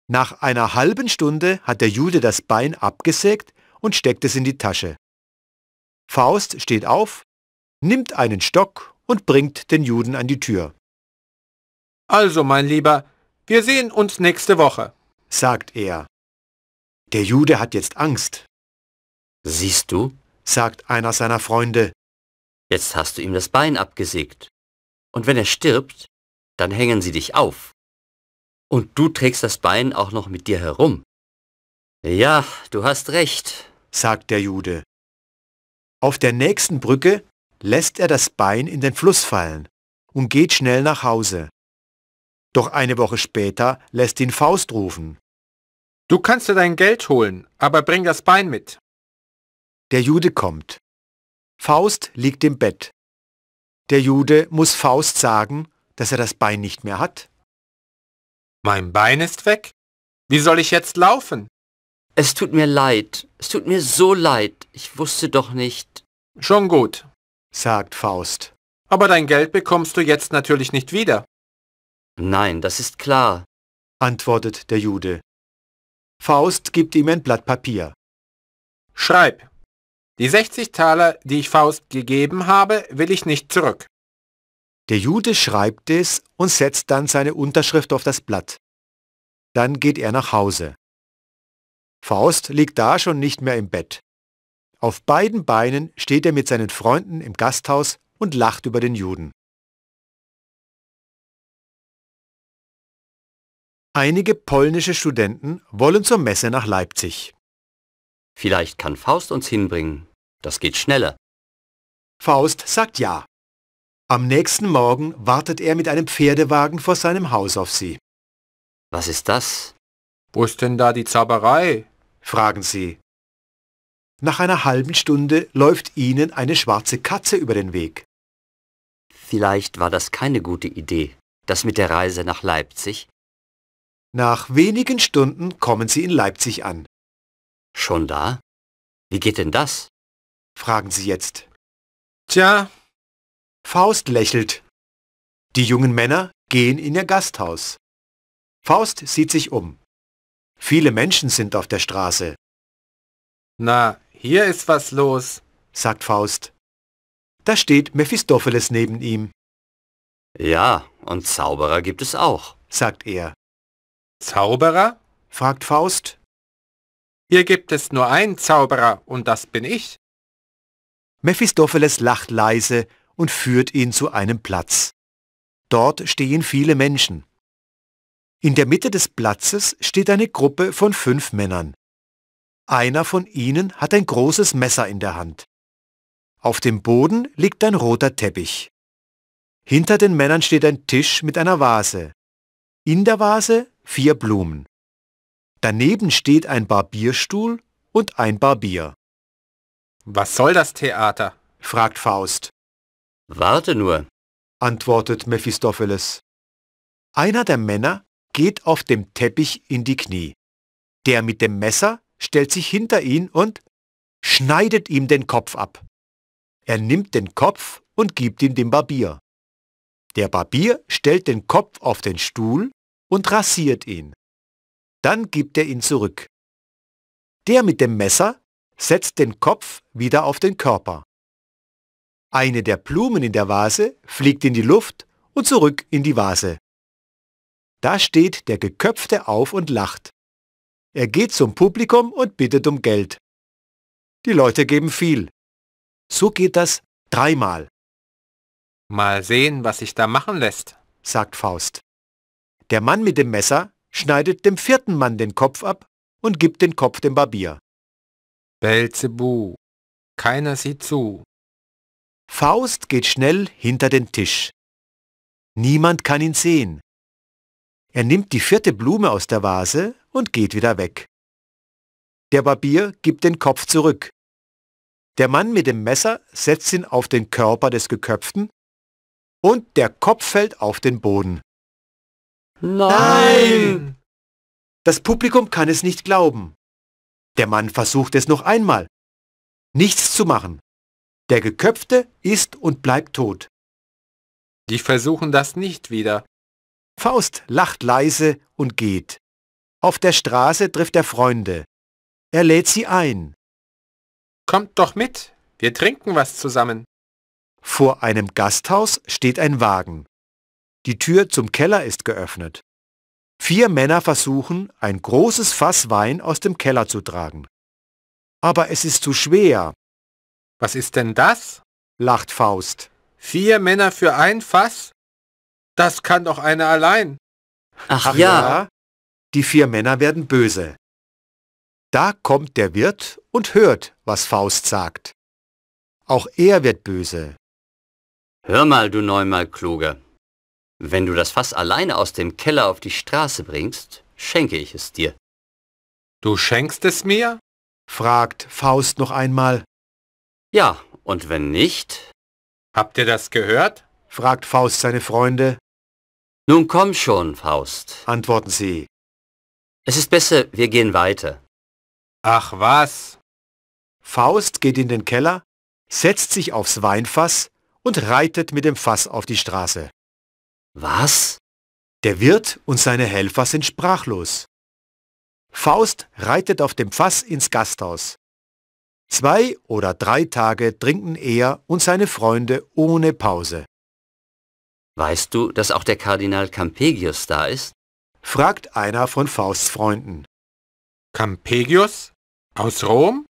Nach einer halben Stunde hat der Jude das Bein abgesägt und steckt es in die Tasche. Faust steht auf, nimmt einen Stock und bringt den Juden an die Tür. Also, mein Lieber, wir sehen uns nächste Woche, sagt er. Der Jude hat jetzt Angst. Siehst du, sagt einer seiner Freunde, jetzt hast du ihm das Bein abgesägt. Und wenn er stirbt, dann hängen sie dich auf. Und du trägst das Bein auch noch mit dir herum. Ja, du hast recht, sagt der Jude. Auf der nächsten Brücke lässt er das Bein in den Fluss fallen und geht schnell nach Hause. Doch eine Woche später lässt ihn Faust rufen. Du kannst dir dein Geld holen, aber bring das Bein mit. Der Jude kommt. Faust liegt im Bett. Der Jude muss Faust sagen, dass er das Bein nicht mehr hat. Mein Bein ist weg? Wie soll ich jetzt laufen? Es tut mir leid. Es tut mir so leid. Ich wusste doch nicht. Schon gut, sagt Faust. Aber dein Geld bekommst du jetzt natürlich nicht wieder. Nein, das ist klar, antwortet der Jude. Faust gibt ihm ein Blatt Papier. Schreib. Die 60 Taler, die ich Faust gegeben habe, will ich nicht zurück. Der Jude schreibt es und setzt dann seine Unterschrift auf das Blatt. Dann geht er nach Hause. Faust liegt da schon nicht mehr im Bett. Auf beiden Beinen steht er mit seinen Freunden im Gasthaus und lacht über den Juden. Einige polnische Studenten wollen zur Messe nach Leipzig. Vielleicht kann Faust uns hinbringen. Das geht schneller. Faust sagt ja. Am nächsten Morgen wartet er mit einem Pferdewagen vor seinem Haus auf sie. Was ist das? Wo ist denn da die Zauberei? fragen sie. Nach einer halben Stunde läuft ihnen eine schwarze Katze über den Weg. Vielleicht war das keine gute Idee, das mit der Reise nach Leipzig. Nach wenigen Stunden kommen sie in Leipzig an. Schon da? Wie geht denn das? fragen sie jetzt. Tja. Faust lächelt. Die jungen Männer gehen in ihr Gasthaus. Faust sieht sich um. Viele Menschen sind auf der Straße. Na, hier ist was los, sagt Faust. Da steht Mephistopheles neben ihm. Ja, und Zauberer gibt es auch, sagt er. Zauberer? fragt Faust. Hier gibt es nur einen Zauberer und das bin ich. Mephistopheles lacht leise und führt ihn zu einem Platz. Dort stehen viele Menschen. In der Mitte des Platzes steht eine Gruppe von fünf Männern. Einer von ihnen hat ein großes Messer in der Hand. Auf dem Boden liegt ein roter Teppich. Hinter den Männern steht ein Tisch mit einer Vase. In der Vase vier Blumen. Daneben steht ein Barbierstuhl und ein Barbier. Was soll das Theater? fragt Faust. Warte nur, antwortet Mephistopheles. Einer der Männer geht auf dem Teppich in die Knie. Der mit dem Messer stellt sich hinter ihn und schneidet ihm den Kopf ab. Er nimmt den Kopf und gibt ihn dem Barbier. Der Barbier stellt den Kopf auf den Stuhl und rasiert ihn. Dann gibt er ihn zurück. Der mit dem Messer setzt den Kopf wieder auf den Körper. Eine der Blumen in der Vase fliegt in die Luft und zurück in die Vase. Da steht der Geköpfte auf und lacht. Er geht zum Publikum und bittet um Geld. Die Leute geben viel. So geht das dreimal. Mal sehen, was sich da machen lässt, sagt Faust. Der Mann mit dem Messer schneidet dem vierten Mann den Kopf ab und gibt den Kopf dem Barbier. Belzebu, keiner sieht zu. Faust geht schnell hinter den Tisch. Niemand kann ihn sehen. Er nimmt die vierte Blume aus der Vase und geht wieder weg. Der Barbier gibt den Kopf zurück. Der Mann mit dem Messer setzt ihn auf den Körper des Geköpften und der Kopf fällt auf den Boden. Nein! Das Publikum kann es nicht glauben. Der Mann versucht es noch einmal. Nichts zu machen. Der Geköpfte ist und bleibt tot. Die versuchen das nicht wieder. Faust lacht leise und geht. Auf der Straße trifft er Freunde. Er lädt sie ein. Kommt doch mit, wir trinken was zusammen. Vor einem Gasthaus steht ein Wagen. Die Tür zum Keller ist geöffnet. Vier Männer versuchen, ein großes Fass Wein aus dem Keller zu tragen. Aber es ist zu schwer. Was ist denn das? lacht Faust. Vier Männer für ein Fass? Das kann doch einer allein. Ach, Ach ja. ja. Die vier Männer werden böse. Da kommt der Wirt und hört, was Faust sagt. Auch er wird böse. Hör mal, du neunmal Kluger. Wenn du das Fass alleine aus dem Keller auf die Straße bringst, schenke ich es dir. Du schenkst es mir? fragt Faust noch einmal. Ja, und wenn nicht? Habt ihr das gehört? fragt Faust seine Freunde. Nun komm schon, Faust. Antworten Sie. Es ist besser, wir gehen weiter. Ach was. Faust geht in den Keller, setzt sich aufs Weinfass und reitet mit dem Fass auf die Straße. Was? Der Wirt und seine Helfer sind sprachlos. Faust reitet auf dem Fass ins Gasthaus. Zwei oder drei Tage trinken er und seine Freunde ohne Pause. Weißt du, dass auch der Kardinal Campegius da ist? fragt einer von Fausts Freunden. Campegius? Aus Rom?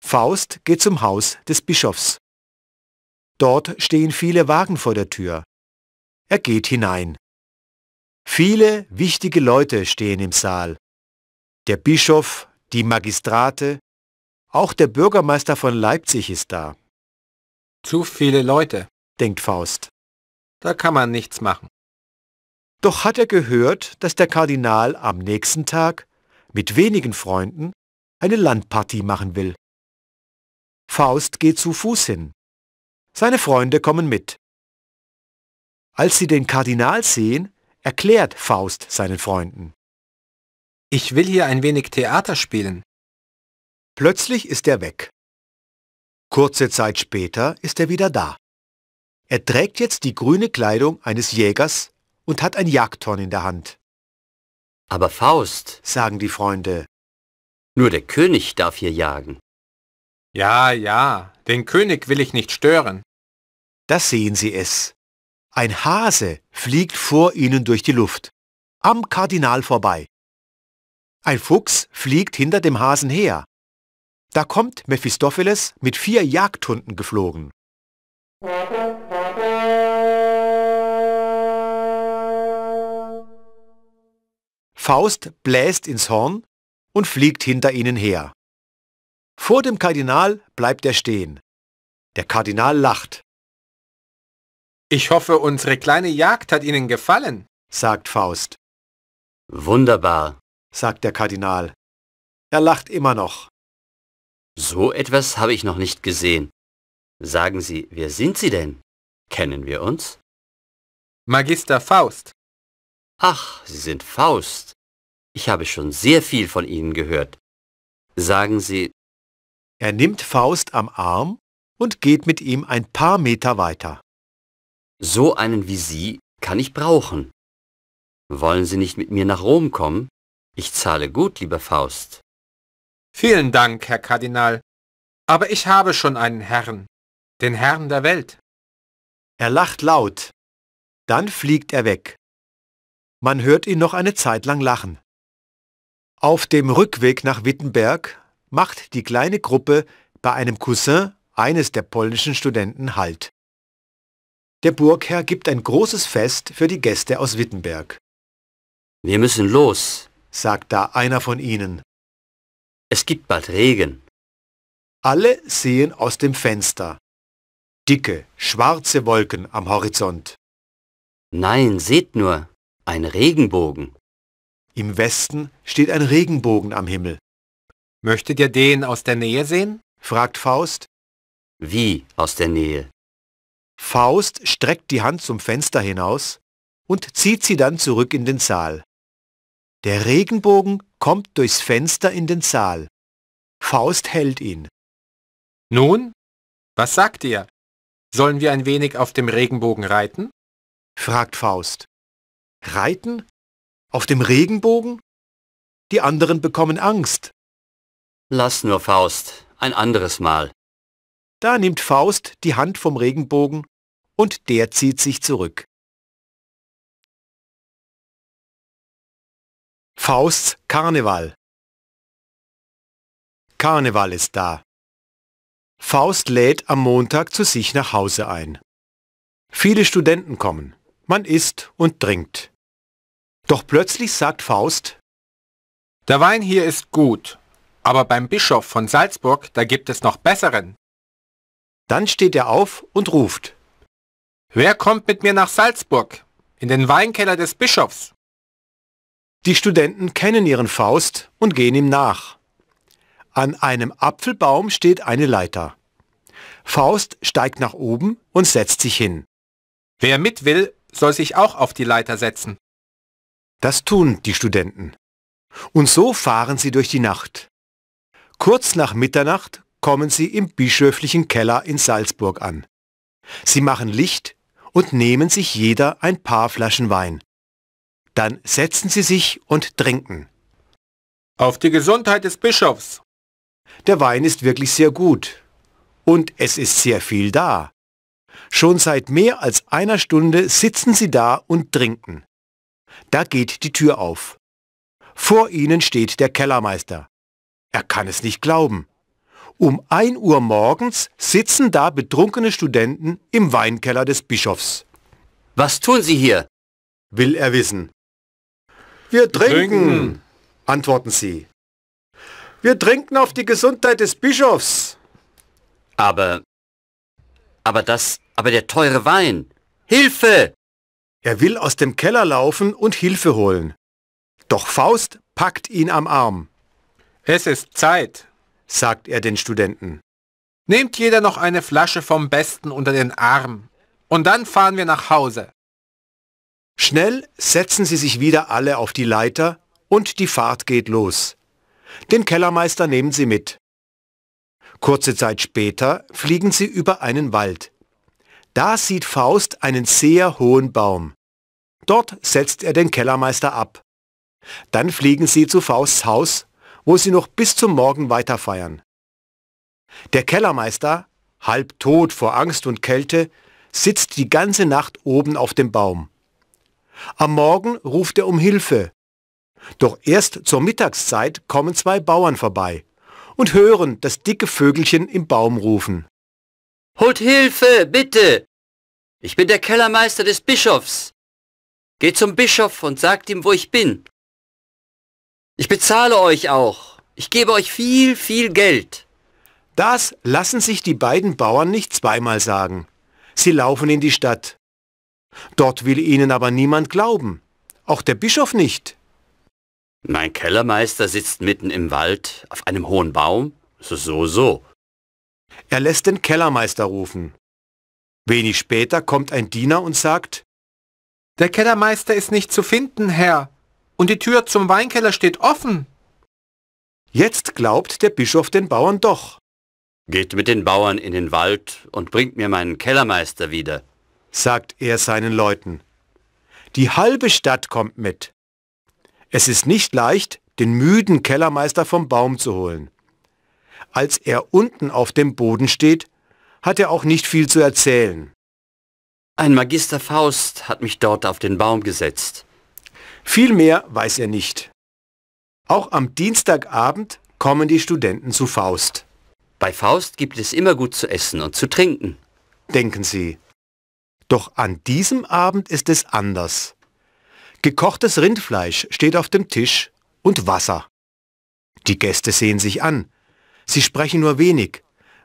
Faust geht zum Haus des Bischofs. Dort stehen viele Wagen vor der Tür. Er geht hinein. Viele wichtige Leute stehen im Saal. Der Bischof, die Magistrate, auch der Bürgermeister von Leipzig ist da. Zu viele Leute, denkt Faust. Da kann man nichts machen. Doch hat er gehört, dass der Kardinal am nächsten Tag mit wenigen Freunden eine Landpartie machen will. Faust geht zu Fuß hin. Seine Freunde kommen mit. Als sie den Kardinal sehen, erklärt Faust seinen Freunden. Ich will hier ein wenig Theater spielen. Plötzlich ist er weg. Kurze Zeit später ist er wieder da. Er trägt jetzt die grüne Kleidung eines Jägers und hat ein Jagdhorn in der Hand. Aber Faust, sagen die Freunde, nur der König darf hier jagen. Ja, ja, den König will ich nicht stören. Da sehen sie es. Ein Hase fliegt vor ihnen durch die Luft, am Kardinal vorbei. Ein Fuchs fliegt hinter dem Hasen her. Da kommt Mephistopheles mit vier Jagdhunden geflogen. Faust bläst ins Horn und fliegt hinter ihnen her. Vor dem Kardinal bleibt er stehen. Der Kardinal lacht. Ich hoffe, unsere kleine Jagd hat Ihnen gefallen, sagt Faust. Wunderbar, sagt der Kardinal. Er lacht immer noch. So etwas habe ich noch nicht gesehen. Sagen Sie, wer sind Sie denn? Kennen wir uns? Magister Faust. Ach, Sie sind Faust. Ich habe schon sehr viel von Ihnen gehört. Sagen Sie... Er nimmt Faust am Arm und geht mit ihm ein paar Meter weiter. So einen wie Sie kann ich brauchen. Wollen Sie nicht mit mir nach Rom kommen? Ich zahle gut, lieber Faust. Vielen Dank, Herr Kardinal. Aber ich habe schon einen Herrn, den Herrn der Welt. Er lacht laut. Dann fliegt er weg. Man hört ihn noch eine Zeit lang lachen. Auf dem Rückweg nach Wittenberg macht die kleine Gruppe bei einem Cousin eines der polnischen Studenten Halt. Der Burgherr gibt ein großes Fest für die Gäste aus Wittenberg. Wir müssen los, sagt da einer von ihnen. Es gibt bald Regen. Alle sehen aus dem Fenster dicke, schwarze Wolken am Horizont. Nein, seht nur, ein Regenbogen. Im Westen steht ein Regenbogen am Himmel. Möchtet ihr den aus der Nähe sehen? fragt Faust. Wie aus der Nähe? Faust streckt die Hand zum Fenster hinaus und zieht sie dann zurück in den Saal. Der Regenbogen kommt durchs Fenster in den Saal. Faust hält ihn. Nun, was sagt ihr? Sollen wir ein wenig auf dem Regenbogen reiten? fragt Faust. Reiten? Auf dem Regenbogen? Die anderen bekommen Angst. Lass nur, Faust, ein anderes Mal. Da nimmt Faust die Hand vom Regenbogen und der zieht sich zurück. Fausts Karneval Karneval ist da. Faust lädt am Montag zu sich nach Hause ein. Viele Studenten kommen. Man isst und trinkt. Doch plötzlich sagt Faust, Der Wein hier ist gut, aber beim Bischof von Salzburg, da gibt es noch besseren. Dann steht er auf und ruft, Wer kommt mit mir nach Salzburg? In den Weinkeller des Bischofs. Die Studenten kennen ihren Faust und gehen ihm nach. An einem Apfelbaum steht eine Leiter. Faust steigt nach oben und setzt sich hin. Wer mit will, soll sich auch auf die Leiter setzen. Das tun die Studenten. Und so fahren sie durch die Nacht. Kurz nach Mitternacht kommen sie im bischöflichen Keller in Salzburg an. Sie machen Licht und nehmen sich jeder ein paar Flaschen Wein. Dann setzen sie sich und trinken. Auf die Gesundheit des Bischofs! Der Wein ist wirklich sehr gut. Und es ist sehr viel da. Schon seit mehr als einer Stunde sitzen sie da und trinken. Da geht die Tür auf. Vor ihnen steht der Kellermeister. Er kann es nicht glauben. Um 1 Uhr morgens sitzen da betrunkene Studenten im Weinkeller des Bischofs. Was tun Sie hier? will er wissen. Wir trinken, trinken, antworten sie. Wir trinken auf die Gesundheit des Bischofs. Aber... Aber das... Aber der teure Wein. Hilfe! Er will aus dem Keller laufen und Hilfe holen. Doch Faust packt ihn am Arm. Es ist Zeit, sagt er den Studenten. Nehmt jeder noch eine Flasche vom Besten unter den Arm. Und dann fahren wir nach Hause. Schnell setzen sie sich wieder alle auf die Leiter und die Fahrt geht los. Den Kellermeister nehmen sie mit. Kurze Zeit später fliegen sie über einen Wald. Da sieht Faust einen sehr hohen Baum. Dort setzt er den Kellermeister ab. Dann fliegen sie zu Fausts Haus, wo sie noch bis zum Morgen weiterfeiern. Der Kellermeister, halb tot vor Angst und Kälte, sitzt die ganze Nacht oben auf dem Baum. Am Morgen ruft er um Hilfe. Doch erst zur Mittagszeit kommen zwei Bauern vorbei und hören das dicke Vögelchen im Baum rufen. Holt Hilfe, bitte! Ich bin der Kellermeister des Bischofs. Geht zum Bischof und sagt ihm, wo ich bin. Ich bezahle euch auch. Ich gebe euch viel, viel Geld. Das lassen sich die beiden Bauern nicht zweimal sagen. Sie laufen in die Stadt. Dort will ihnen aber niemand glauben. Auch der Bischof nicht. Mein Kellermeister sitzt mitten im Wald auf einem hohen Baum. So, so. so. Er lässt den Kellermeister rufen. Wenig später kommt ein Diener und sagt, Der Kellermeister ist nicht zu finden, Herr, und die Tür zum Weinkeller steht offen. Jetzt glaubt der Bischof den Bauern doch. Geht mit den Bauern in den Wald und bringt mir meinen Kellermeister wieder, sagt er seinen Leuten. Die halbe Stadt kommt mit. Es ist nicht leicht, den müden Kellermeister vom Baum zu holen. Als er unten auf dem Boden steht, hat er auch nicht viel zu erzählen. Ein Magister Faust hat mich dort auf den Baum gesetzt. Viel mehr weiß er nicht. Auch am Dienstagabend kommen die Studenten zu Faust. Bei Faust gibt es immer gut zu essen und zu trinken. Denken Sie. Doch an diesem Abend ist es anders. Gekochtes Rindfleisch steht auf dem Tisch und Wasser. Die Gäste sehen sich an. Sie sprechen nur wenig.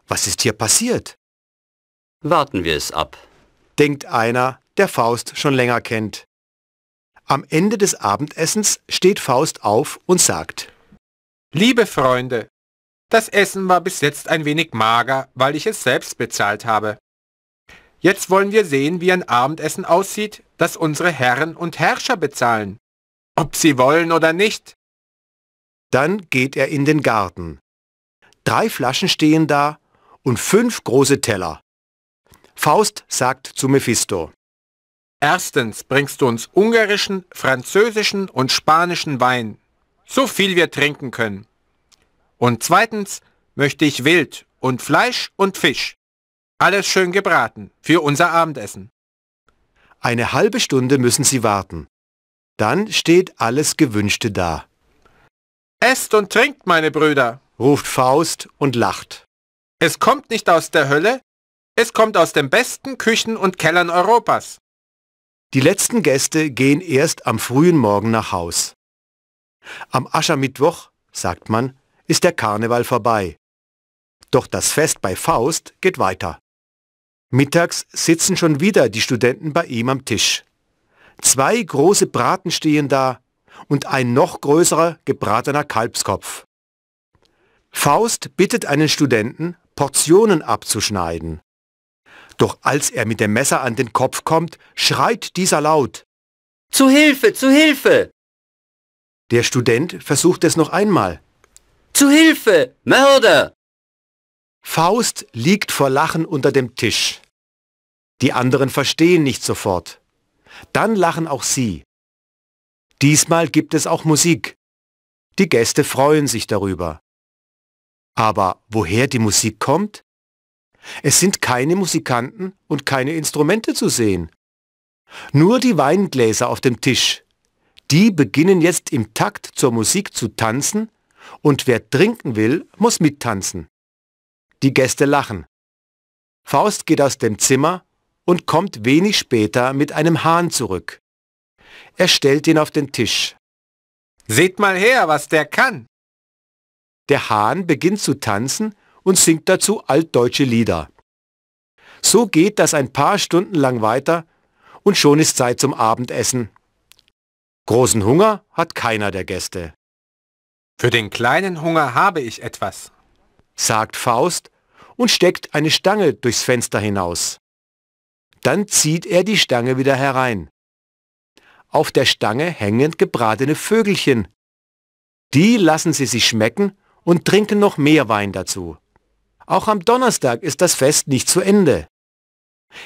Was ist hier passiert? Warten wir es ab, denkt einer, der Faust schon länger kennt. Am Ende des Abendessens steht Faust auf und sagt, Liebe Freunde, das Essen war bis jetzt ein wenig mager, weil ich es selbst bezahlt habe. Jetzt wollen wir sehen, wie ein Abendessen aussieht, das unsere Herren und Herrscher bezahlen, ob sie wollen oder nicht. Dann geht er in den Garten. Drei Flaschen stehen da und fünf große Teller. Faust sagt zu Mephisto. Erstens bringst du uns ungarischen, französischen und spanischen Wein, so viel wir trinken können. Und zweitens möchte ich Wild und Fleisch und Fisch. Alles schön gebraten für unser Abendessen. Eine halbe Stunde müssen Sie warten. Dann steht alles Gewünschte da. Esst und trinkt, meine Brüder, ruft Faust und lacht. Es kommt nicht aus der Hölle, es kommt aus den besten Küchen und Kellern Europas. Die letzten Gäste gehen erst am frühen Morgen nach Haus. Am Aschermittwoch, sagt man, ist der Karneval vorbei. Doch das Fest bei Faust geht weiter. Mittags sitzen schon wieder die Studenten bei ihm am Tisch. Zwei große Braten stehen da und ein noch größerer gebratener Kalbskopf. Faust bittet einen Studenten, Portionen abzuschneiden. Doch als er mit dem Messer an den Kopf kommt, schreit dieser laut. Zu Hilfe, zu Hilfe! Der Student versucht es noch einmal. Zu Hilfe, Mörder! Faust liegt vor Lachen unter dem Tisch. Die anderen verstehen nicht sofort. Dann lachen auch sie. Diesmal gibt es auch Musik. Die Gäste freuen sich darüber. Aber woher die Musik kommt? Es sind keine Musikanten und keine Instrumente zu sehen. Nur die Weingläser auf dem Tisch. Die beginnen jetzt im Takt zur Musik zu tanzen und wer trinken will, muss mittanzen. Die Gäste lachen. Faust geht aus dem Zimmer und kommt wenig später mit einem Hahn zurück. Er stellt ihn auf den Tisch. Seht mal her, was der kann! Der Hahn beginnt zu tanzen und singt dazu altdeutsche Lieder. So geht das ein paar Stunden lang weiter und schon ist Zeit zum Abendessen. Großen Hunger hat keiner der Gäste. Für den kleinen Hunger habe ich etwas, sagt Faust und steckt eine Stange durchs Fenster hinaus. Dann zieht er die Stange wieder herein. Auf der Stange hängen gebratene Vögelchen. Die lassen sie sich schmecken und trinken noch mehr Wein dazu. Auch am Donnerstag ist das Fest nicht zu Ende.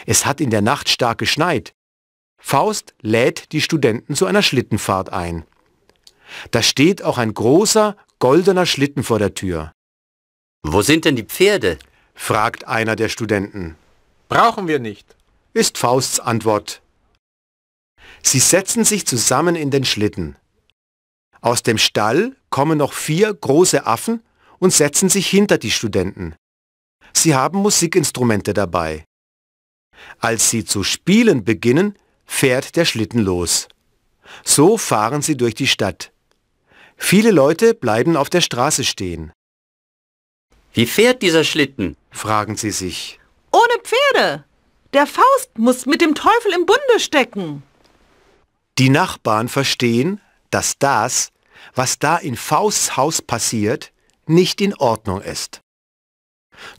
Es hat in der Nacht stark geschneit. Faust lädt die Studenten zu einer Schlittenfahrt ein. Da steht auch ein großer, goldener Schlitten vor der Tür. Wo sind denn die Pferde? fragt einer der Studenten. Brauchen wir nicht, ist Fausts Antwort. Sie setzen sich zusammen in den Schlitten. Aus dem Stall kommen noch vier große Affen und setzen sich hinter die Studenten. Sie haben Musikinstrumente dabei. Als sie zu spielen beginnen, fährt der Schlitten los. So fahren sie durch die Stadt. Viele Leute bleiben auf der Straße stehen. Wie fährt dieser Schlitten? fragen sie sich. Ohne Pferde. Der Faust muss mit dem Teufel im Bunde stecken. Die Nachbarn verstehen, dass das, was da in Fausts Haus passiert, nicht in Ordnung ist.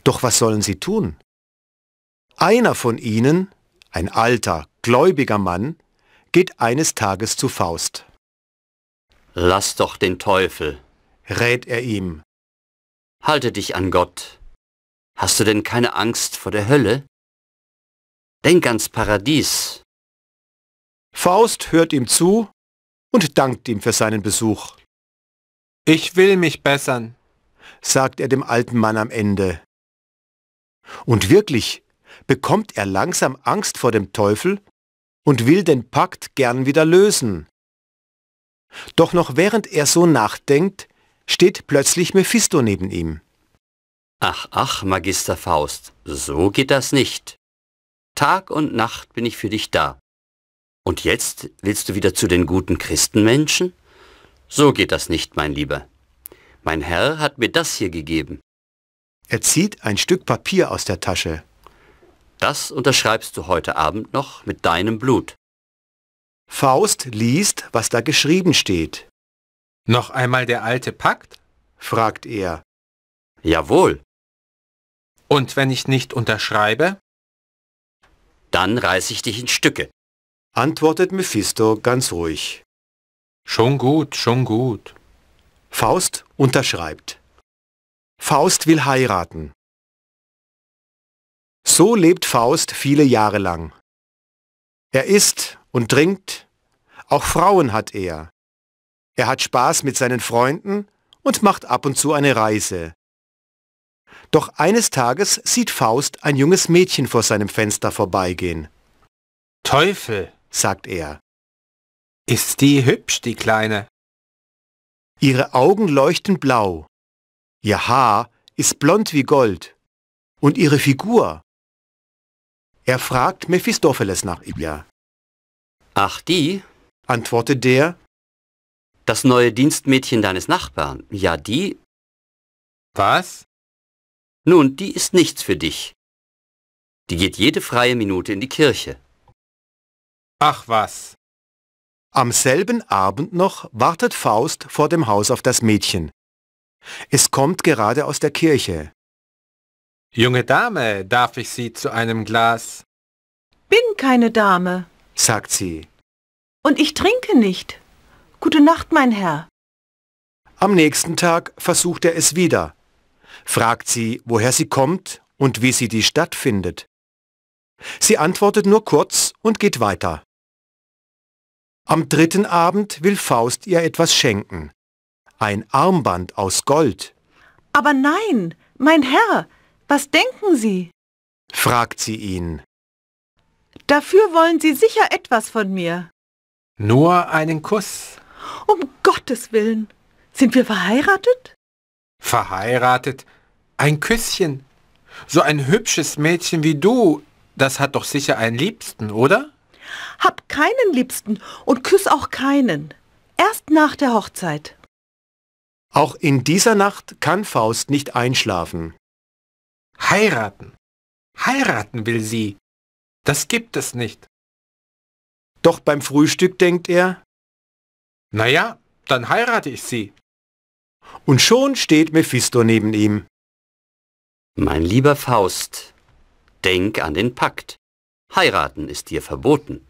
Doch was sollen sie tun? Einer von ihnen, ein alter, gläubiger Mann, geht eines Tages zu Faust. Lass doch den Teufel, rät er ihm. Halte dich an Gott. Hast du denn keine Angst vor der Hölle? Denk ans Paradies. Faust hört ihm zu und dankt ihm für seinen Besuch. Ich will mich bessern, sagt er dem alten Mann am Ende. Und wirklich bekommt er langsam Angst vor dem Teufel und will den Pakt gern wieder lösen. Doch noch während er so nachdenkt, steht plötzlich Mephisto neben ihm. Ach, ach, Magister Faust, so geht das nicht. Tag und Nacht bin ich für dich da. Und jetzt willst du wieder zu den guten Christenmenschen? So geht das nicht, mein Lieber. Mein Herr hat mir das hier gegeben. Er zieht ein Stück Papier aus der Tasche. Das unterschreibst du heute Abend noch mit deinem Blut. Faust liest, was da geschrieben steht. Noch einmal der alte Pakt? fragt er. Jawohl. Und wenn ich nicht unterschreibe? Dann reiße ich dich in Stücke, antwortet Mephisto ganz ruhig. Schon gut, schon gut. Faust unterschreibt. Faust will heiraten. So lebt Faust viele Jahre lang. Er isst und trinkt, auch Frauen hat er, er hat Spaß mit seinen Freunden und macht ab und zu eine Reise. Doch eines Tages sieht Faust ein junges Mädchen vor seinem Fenster vorbeigehen. Teufel, sagt er. Ist die hübsch, die Kleine? Ihre Augen leuchten blau. Ihr Haar ist blond wie Gold. Und ihre Figur. Er fragt Mephistopheles nach ihr. Ach die? antwortet der das neue Dienstmädchen deines Nachbarn, ja die... Was? Nun, die ist nichts für dich. Die geht jede freie Minute in die Kirche. Ach was. Am selben Abend noch wartet Faust vor dem Haus auf das Mädchen. Es kommt gerade aus der Kirche. Junge Dame, darf ich Sie zu einem Glas? Bin keine Dame, sagt sie. Und ich trinke nicht. Gute Nacht, mein Herr. Am nächsten Tag versucht er es wieder, fragt sie, woher sie kommt und wie sie die Stadt findet. Sie antwortet nur kurz und geht weiter. Am dritten Abend will Faust ihr etwas schenken. Ein Armband aus Gold. Aber nein, mein Herr, was denken Sie? fragt sie ihn. Dafür wollen Sie sicher etwas von mir. Nur einen Kuss, um Gottes Willen. Sind wir verheiratet? Verheiratet? Ein Küsschen. So ein hübsches Mädchen wie du, das hat doch sicher einen Liebsten, oder? Hab keinen Liebsten und küss auch keinen. Erst nach der Hochzeit. Auch in dieser Nacht kann Faust nicht einschlafen. Heiraten. Heiraten will sie. Das gibt es nicht. Doch beim Frühstück denkt er, naja, dann heirate ich sie. Und schon steht Mephisto neben ihm. Mein lieber Faust, denk an den Pakt. Heiraten ist dir verboten.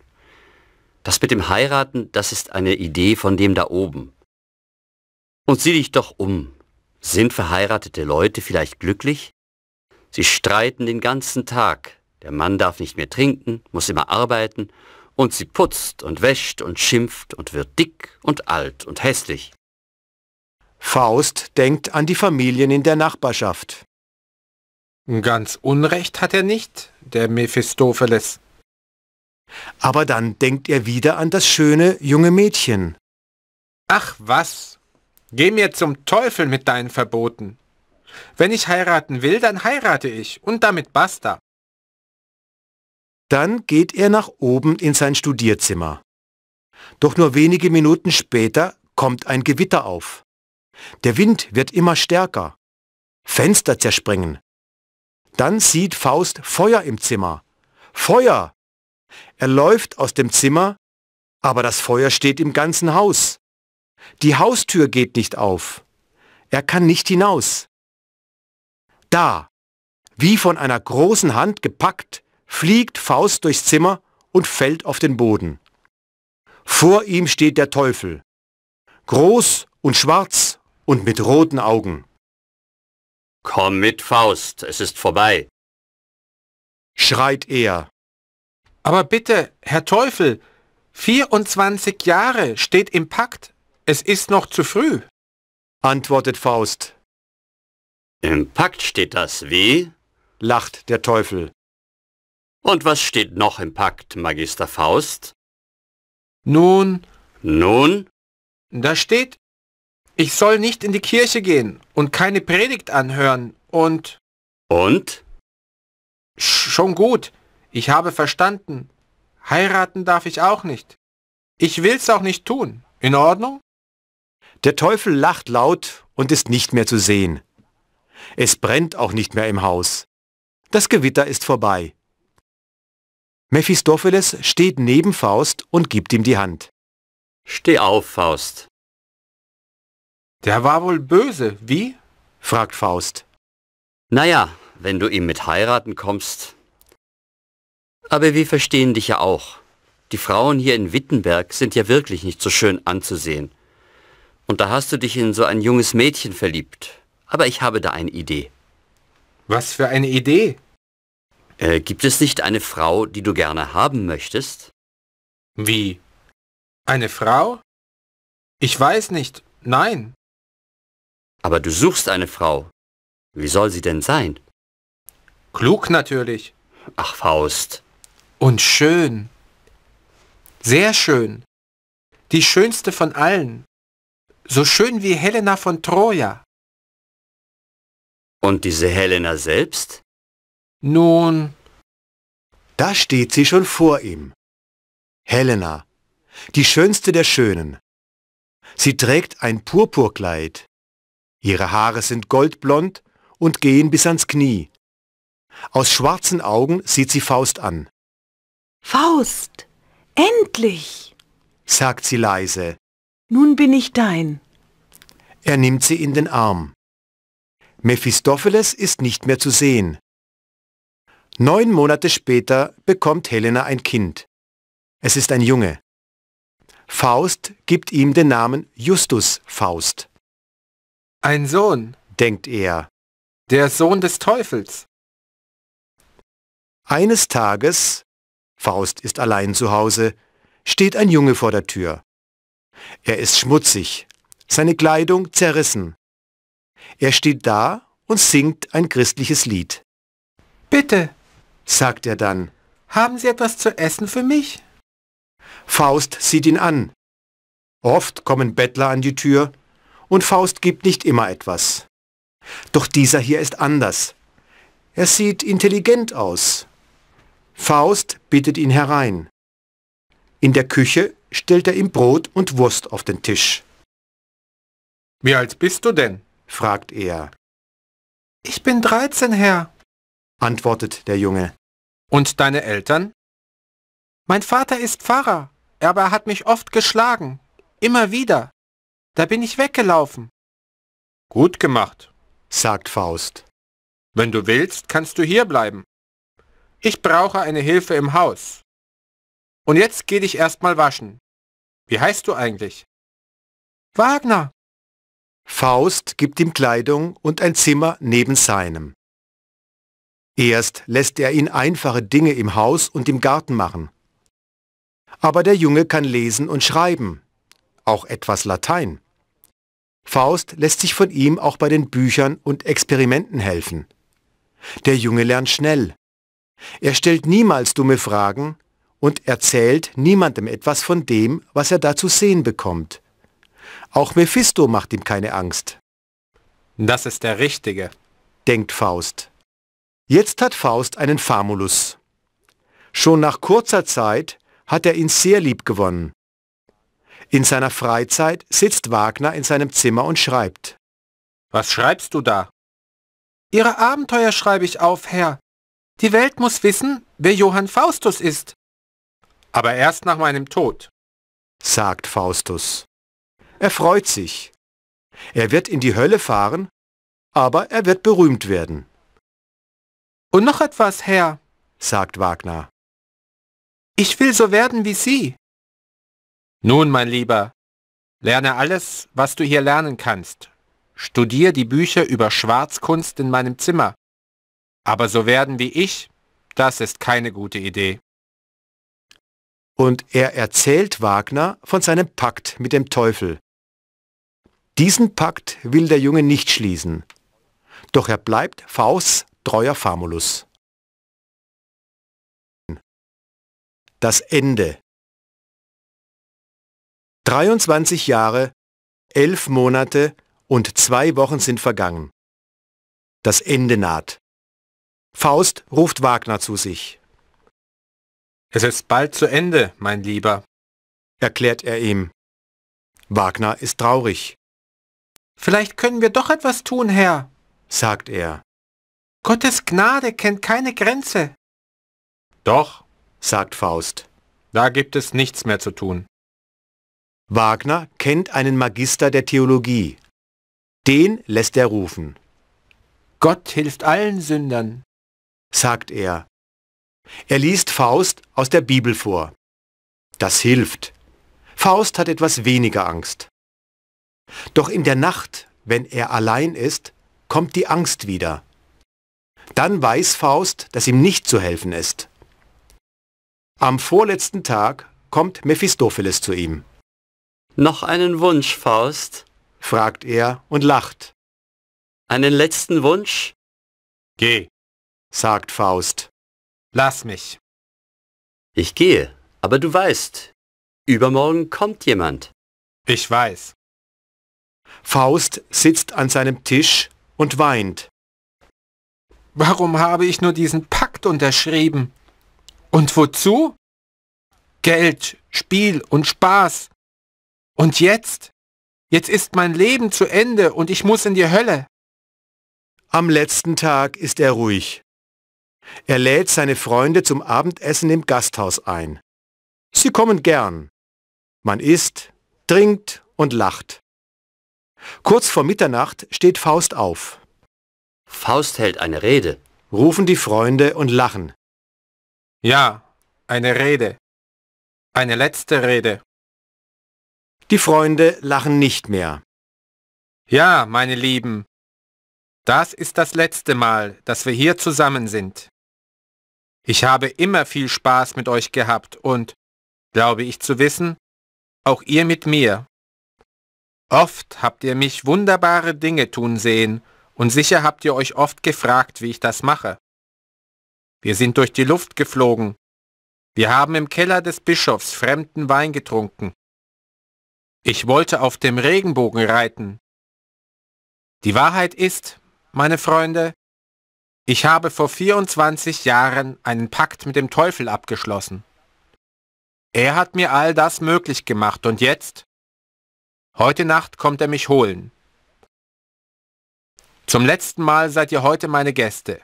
Das mit dem Heiraten, das ist eine Idee von dem da oben. Und sieh dich doch um. Sind verheiratete Leute vielleicht glücklich? Sie streiten den ganzen Tag. Der Mann darf nicht mehr trinken, muss immer arbeiten und sie putzt und wäscht und schimpft und wird dick und alt und hässlich. Faust denkt an die Familien in der Nachbarschaft. Ganz Unrecht hat er nicht, der Mephistopheles. Aber dann denkt er wieder an das schöne junge Mädchen. Ach was, geh mir zum Teufel mit deinen Verboten. Wenn ich heiraten will, dann heirate ich und damit basta. Dann geht er nach oben in sein Studierzimmer. Doch nur wenige Minuten später kommt ein Gewitter auf. Der Wind wird immer stärker. Fenster zerspringen. Dann sieht Faust Feuer im Zimmer. Feuer! Er läuft aus dem Zimmer, aber das Feuer steht im ganzen Haus. Die Haustür geht nicht auf. Er kann nicht hinaus. Da, wie von einer großen Hand gepackt, fliegt Faust durchs Zimmer und fällt auf den Boden. Vor ihm steht der Teufel, groß und schwarz und mit roten Augen. Komm mit, Faust, es ist vorbei, schreit er. Aber bitte, Herr Teufel, 24 Jahre steht im Pakt, es ist noch zu früh, antwortet Faust. Im Pakt steht das, wie? lacht der Teufel. Und was steht noch im Pakt, Magister Faust? Nun... Nun? Da steht, ich soll nicht in die Kirche gehen und keine Predigt anhören und... Und? Schon gut, ich habe verstanden. Heiraten darf ich auch nicht. Ich will's auch nicht tun. In Ordnung? Der Teufel lacht laut und ist nicht mehr zu sehen. Es brennt auch nicht mehr im Haus. Das Gewitter ist vorbei. Mephistopheles steht neben Faust und gibt ihm die Hand. Steh auf, Faust. Der war wohl böse, wie? fragt Faust. Naja, wenn du ihm mit heiraten kommst. Aber wir verstehen dich ja auch. Die Frauen hier in Wittenberg sind ja wirklich nicht so schön anzusehen. Und da hast du dich in so ein junges Mädchen verliebt. Aber ich habe da eine Idee. Was für eine Idee? Äh, gibt es nicht eine Frau, die du gerne haben möchtest? Wie? Eine Frau? Ich weiß nicht. Nein. Aber du suchst eine Frau. Wie soll sie denn sein? Klug natürlich. Ach, Faust. Und schön. Sehr schön. Die schönste von allen. So schön wie Helena von Troja. Und diese Helena selbst? Nun. Da steht sie schon vor ihm. Helena, die schönste der Schönen. Sie trägt ein Purpurkleid. Ihre Haare sind goldblond und gehen bis ans Knie. Aus schwarzen Augen sieht sie Faust an. Faust, endlich, sagt sie leise. Nun bin ich dein. Er nimmt sie in den Arm. Mephistopheles ist nicht mehr zu sehen. Neun Monate später bekommt Helena ein Kind. Es ist ein Junge. Faust gibt ihm den Namen Justus Faust. Ein Sohn, denkt er. Der Sohn des Teufels. Eines Tages, Faust ist allein zu Hause, steht ein Junge vor der Tür. Er ist schmutzig, seine Kleidung zerrissen. Er steht da und singt ein christliches Lied. Bitte, sagt er dann. Haben Sie etwas zu essen für mich? Faust sieht ihn an. Oft kommen Bettler an die Tür und Faust gibt nicht immer etwas. Doch dieser hier ist anders. Er sieht intelligent aus. Faust bittet ihn herein. In der Küche stellt er ihm Brot und Wurst auf den Tisch. Wie alt bist du denn? fragt er. Ich bin 13, Herr, antwortet der Junge. Und deine Eltern? Mein Vater ist Pfarrer, aber er hat mich oft geschlagen. Immer wieder. Da bin ich weggelaufen. Gut gemacht, sagt Faust. Wenn du willst, kannst du hierbleiben. Ich brauche eine Hilfe im Haus. Und jetzt geh dich erstmal waschen. Wie heißt du eigentlich? Wagner. Faust gibt ihm Kleidung und ein Zimmer neben seinem. Erst lässt er ihn einfache Dinge im Haus und im Garten machen. Aber der Junge kann lesen und schreiben, auch etwas Latein. Faust lässt sich von ihm auch bei den Büchern und Experimenten helfen. Der Junge lernt schnell. Er stellt niemals dumme Fragen und erzählt niemandem etwas von dem, was er da zu sehen bekommt. Auch Mephisto macht ihm keine Angst. Das ist der Richtige, denkt Faust. Jetzt hat Faust einen Famulus. Schon nach kurzer Zeit hat er ihn sehr lieb gewonnen. In seiner Freizeit sitzt Wagner in seinem Zimmer und schreibt. Was schreibst du da? Ihre Abenteuer schreibe ich auf, Herr. Die Welt muss wissen, wer Johann Faustus ist. Aber erst nach meinem Tod, sagt Faustus. Er freut sich. Er wird in die Hölle fahren, aber er wird berühmt werden. Und noch etwas, Herr, sagt Wagner. Ich will so werden wie Sie. Nun, mein Lieber, lerne alles, was du hier lernen kannst. Studier die Bücher über Schwarzkunst in meinem Zimmer. Aber so werden wie ich, das ist keine gute Idee. Und er erzählt Wagner von seinem Pakt mit dem Teufel. Diesen Pakt will der Junge nicht schließen. Doch er bleibt Faust treuer Famulus. Das Ende. 23 Jahre, 11 Monate und zwei Wochen sind vergangen. Das Ende naht. Faust ruft Wagner zu sich. Es ist bald zu Ende, mein Lieber, erklärt er ihm. Wagner ist traurig. Vielleicht können wir doch etwas tun, Herr, sagt er. Gottes Gnade kennt keine Grenze. Doch, sagt Faust, da gibt es nichts mehr zu tun. Wagner kennt einen Magister der Theologie. Den lässt er rufen. Gott hilft allen Sündern, sagt er. Er liest Faust aus der Bibel vor. Das hilft. Faust hat etwas weniger Angst. Doch in der Nacht, wenn er allein ist, kommt die Angst wieder. Dann weiß Faust, dass ihm nicht zu helfen ist. Am vorletzten Tag kommt Mephistopheles zu ihm. Noch einen Wunsch, Faust? fragt er und lacht. Einen letzten Wunsch? Geh, sagt Faust. Lass mich. Ich gehe, aber du weißt, übermorgen kommt jemand. Ich weiß. Faust sitzt an seinem Tisch und weint. Warum habe ich nur diesen Pakt unterschrieben? Und wozu? Geld, Spiel und Spaß. Und jetzt? Jetzt ist mein Leben zu Ende und ich muss in die Hölle. Am letzten Tag ist er ruhig. Er lädt seine Freunde zum Abendessen im Gasthaus ein. Sie kommen gern. Man isst, trinkt und lacht. Kurz vor Mitternacht steht Faust auf. Faust hält eine Rede, rufen die Freunde und lachen. Ja, eine Rede. Eine letzte Rede. Die Freunde lachen nicht mehr. Ja, meine Lieben, das ist das letzte Mal, dass wir hier zusammen sind. Ich habe immer viel Spaß mit euch gehabt und, glaube ich zu wissen, auch ihr mit mir. Oft habt ihr mich wunderbare Dinge tun sehen und sicher habt ihr euch oft gefragt, wie ich das mache. Wir sind durch die Luft geflogen. Wir haben im Keller des Bischofs fremden Wein getrunken. Ich wollte auf dem Regenbogen reiten. Die Wahrheit ist, meine Freunde, ich habe vor 24 Jahren einen Pakt mit dem Teufel abgeschlossen. Er hat mir all das möglich gemacht und jetzt? Heute Nacht kommt er mich holen. Zum letzten Mal seid ihr heute meine Gäste.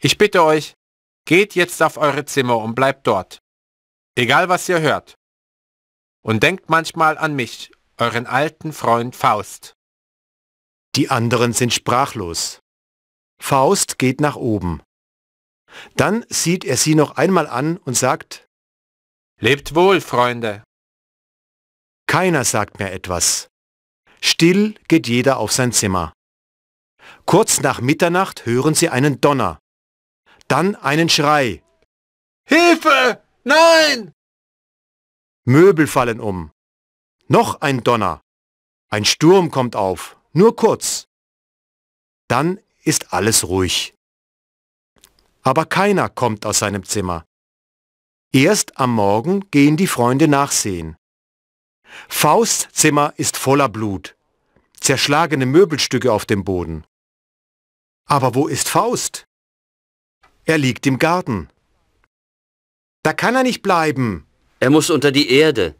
Ich bitte euch, geht jetzt auf eure Zimmer und bleibt dort. Egal was ihr hört. Und denkt manchmal an mich, euren alten Freund Faust. Die anderen sind sprachlos. Faust geht nach oben. Dann sieht er sie noch einmal an und sagt, Lebt wohl, Freunde. Keiner sagt mehr etwas. Still geht jeder auf sein Zimmer. Kurz nach Mitternacht hören sie einen Donner. Dann einen Schrei. Hilfe! Nein! Möbel fallen um. Noch ein Donner. Ein Sturm kommt auf. Nur kurz. Dann ist alles ruhig. Aber keiner kommt aus seinem Zimmer. Erst am Morgen gehen die Freunde nachsehen. Fausts Zimmer ist voller Blut. Zerschlagene Möbelstücke auf dem Boden. Aber wo ist Faust? Er liegt im Garten. Da kann er nicht bleiben. Er muss unter die Erde.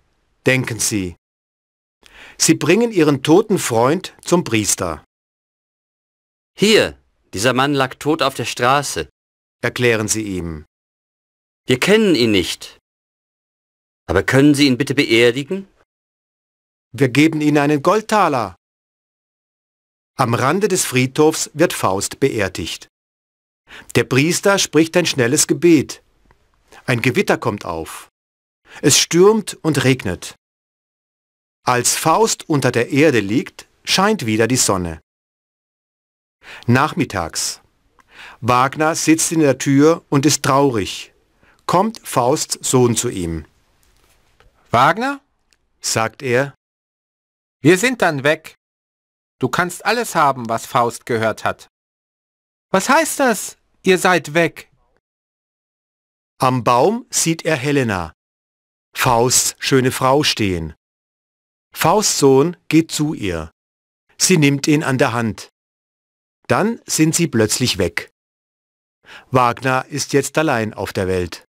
Denken Sie. Sie bringen Ihren toten Freund zum Priester. Hier, dieser Mann lag tot auf der Straße, erklären Sie ihm. Wir kennen ihn nicht. Aber können Sie ihn bitte beerdigen? Wir geben Ihnen einen Goldtaler. Am Rande des Friedhofs wird Faust beerdigt. Der Priester spricht ein schnelles Gebet. Ein Gewitter kommt auf. Es stürmt und regnet. Als Faust unter der Erde liegt, scheint wieder die Sonne. Nachmittags. Wagner sitzt in der Tür und ist traurig. Kommt Fausts Sohn zu ihm. Wagner? sagt er. Wir sind dann weg. Du kannst alles haben, was Faust gehört hat. Was heißt das? Ihr seid weg. Am Baum sieht er Helena, Fausts schöne Frau stehen. Fausts Sohn geht zu ihr. Sie nimmt ihn an der Hand. Dann sind sie plötzlich weg. Wagner ist jetzt allein auf der Welt.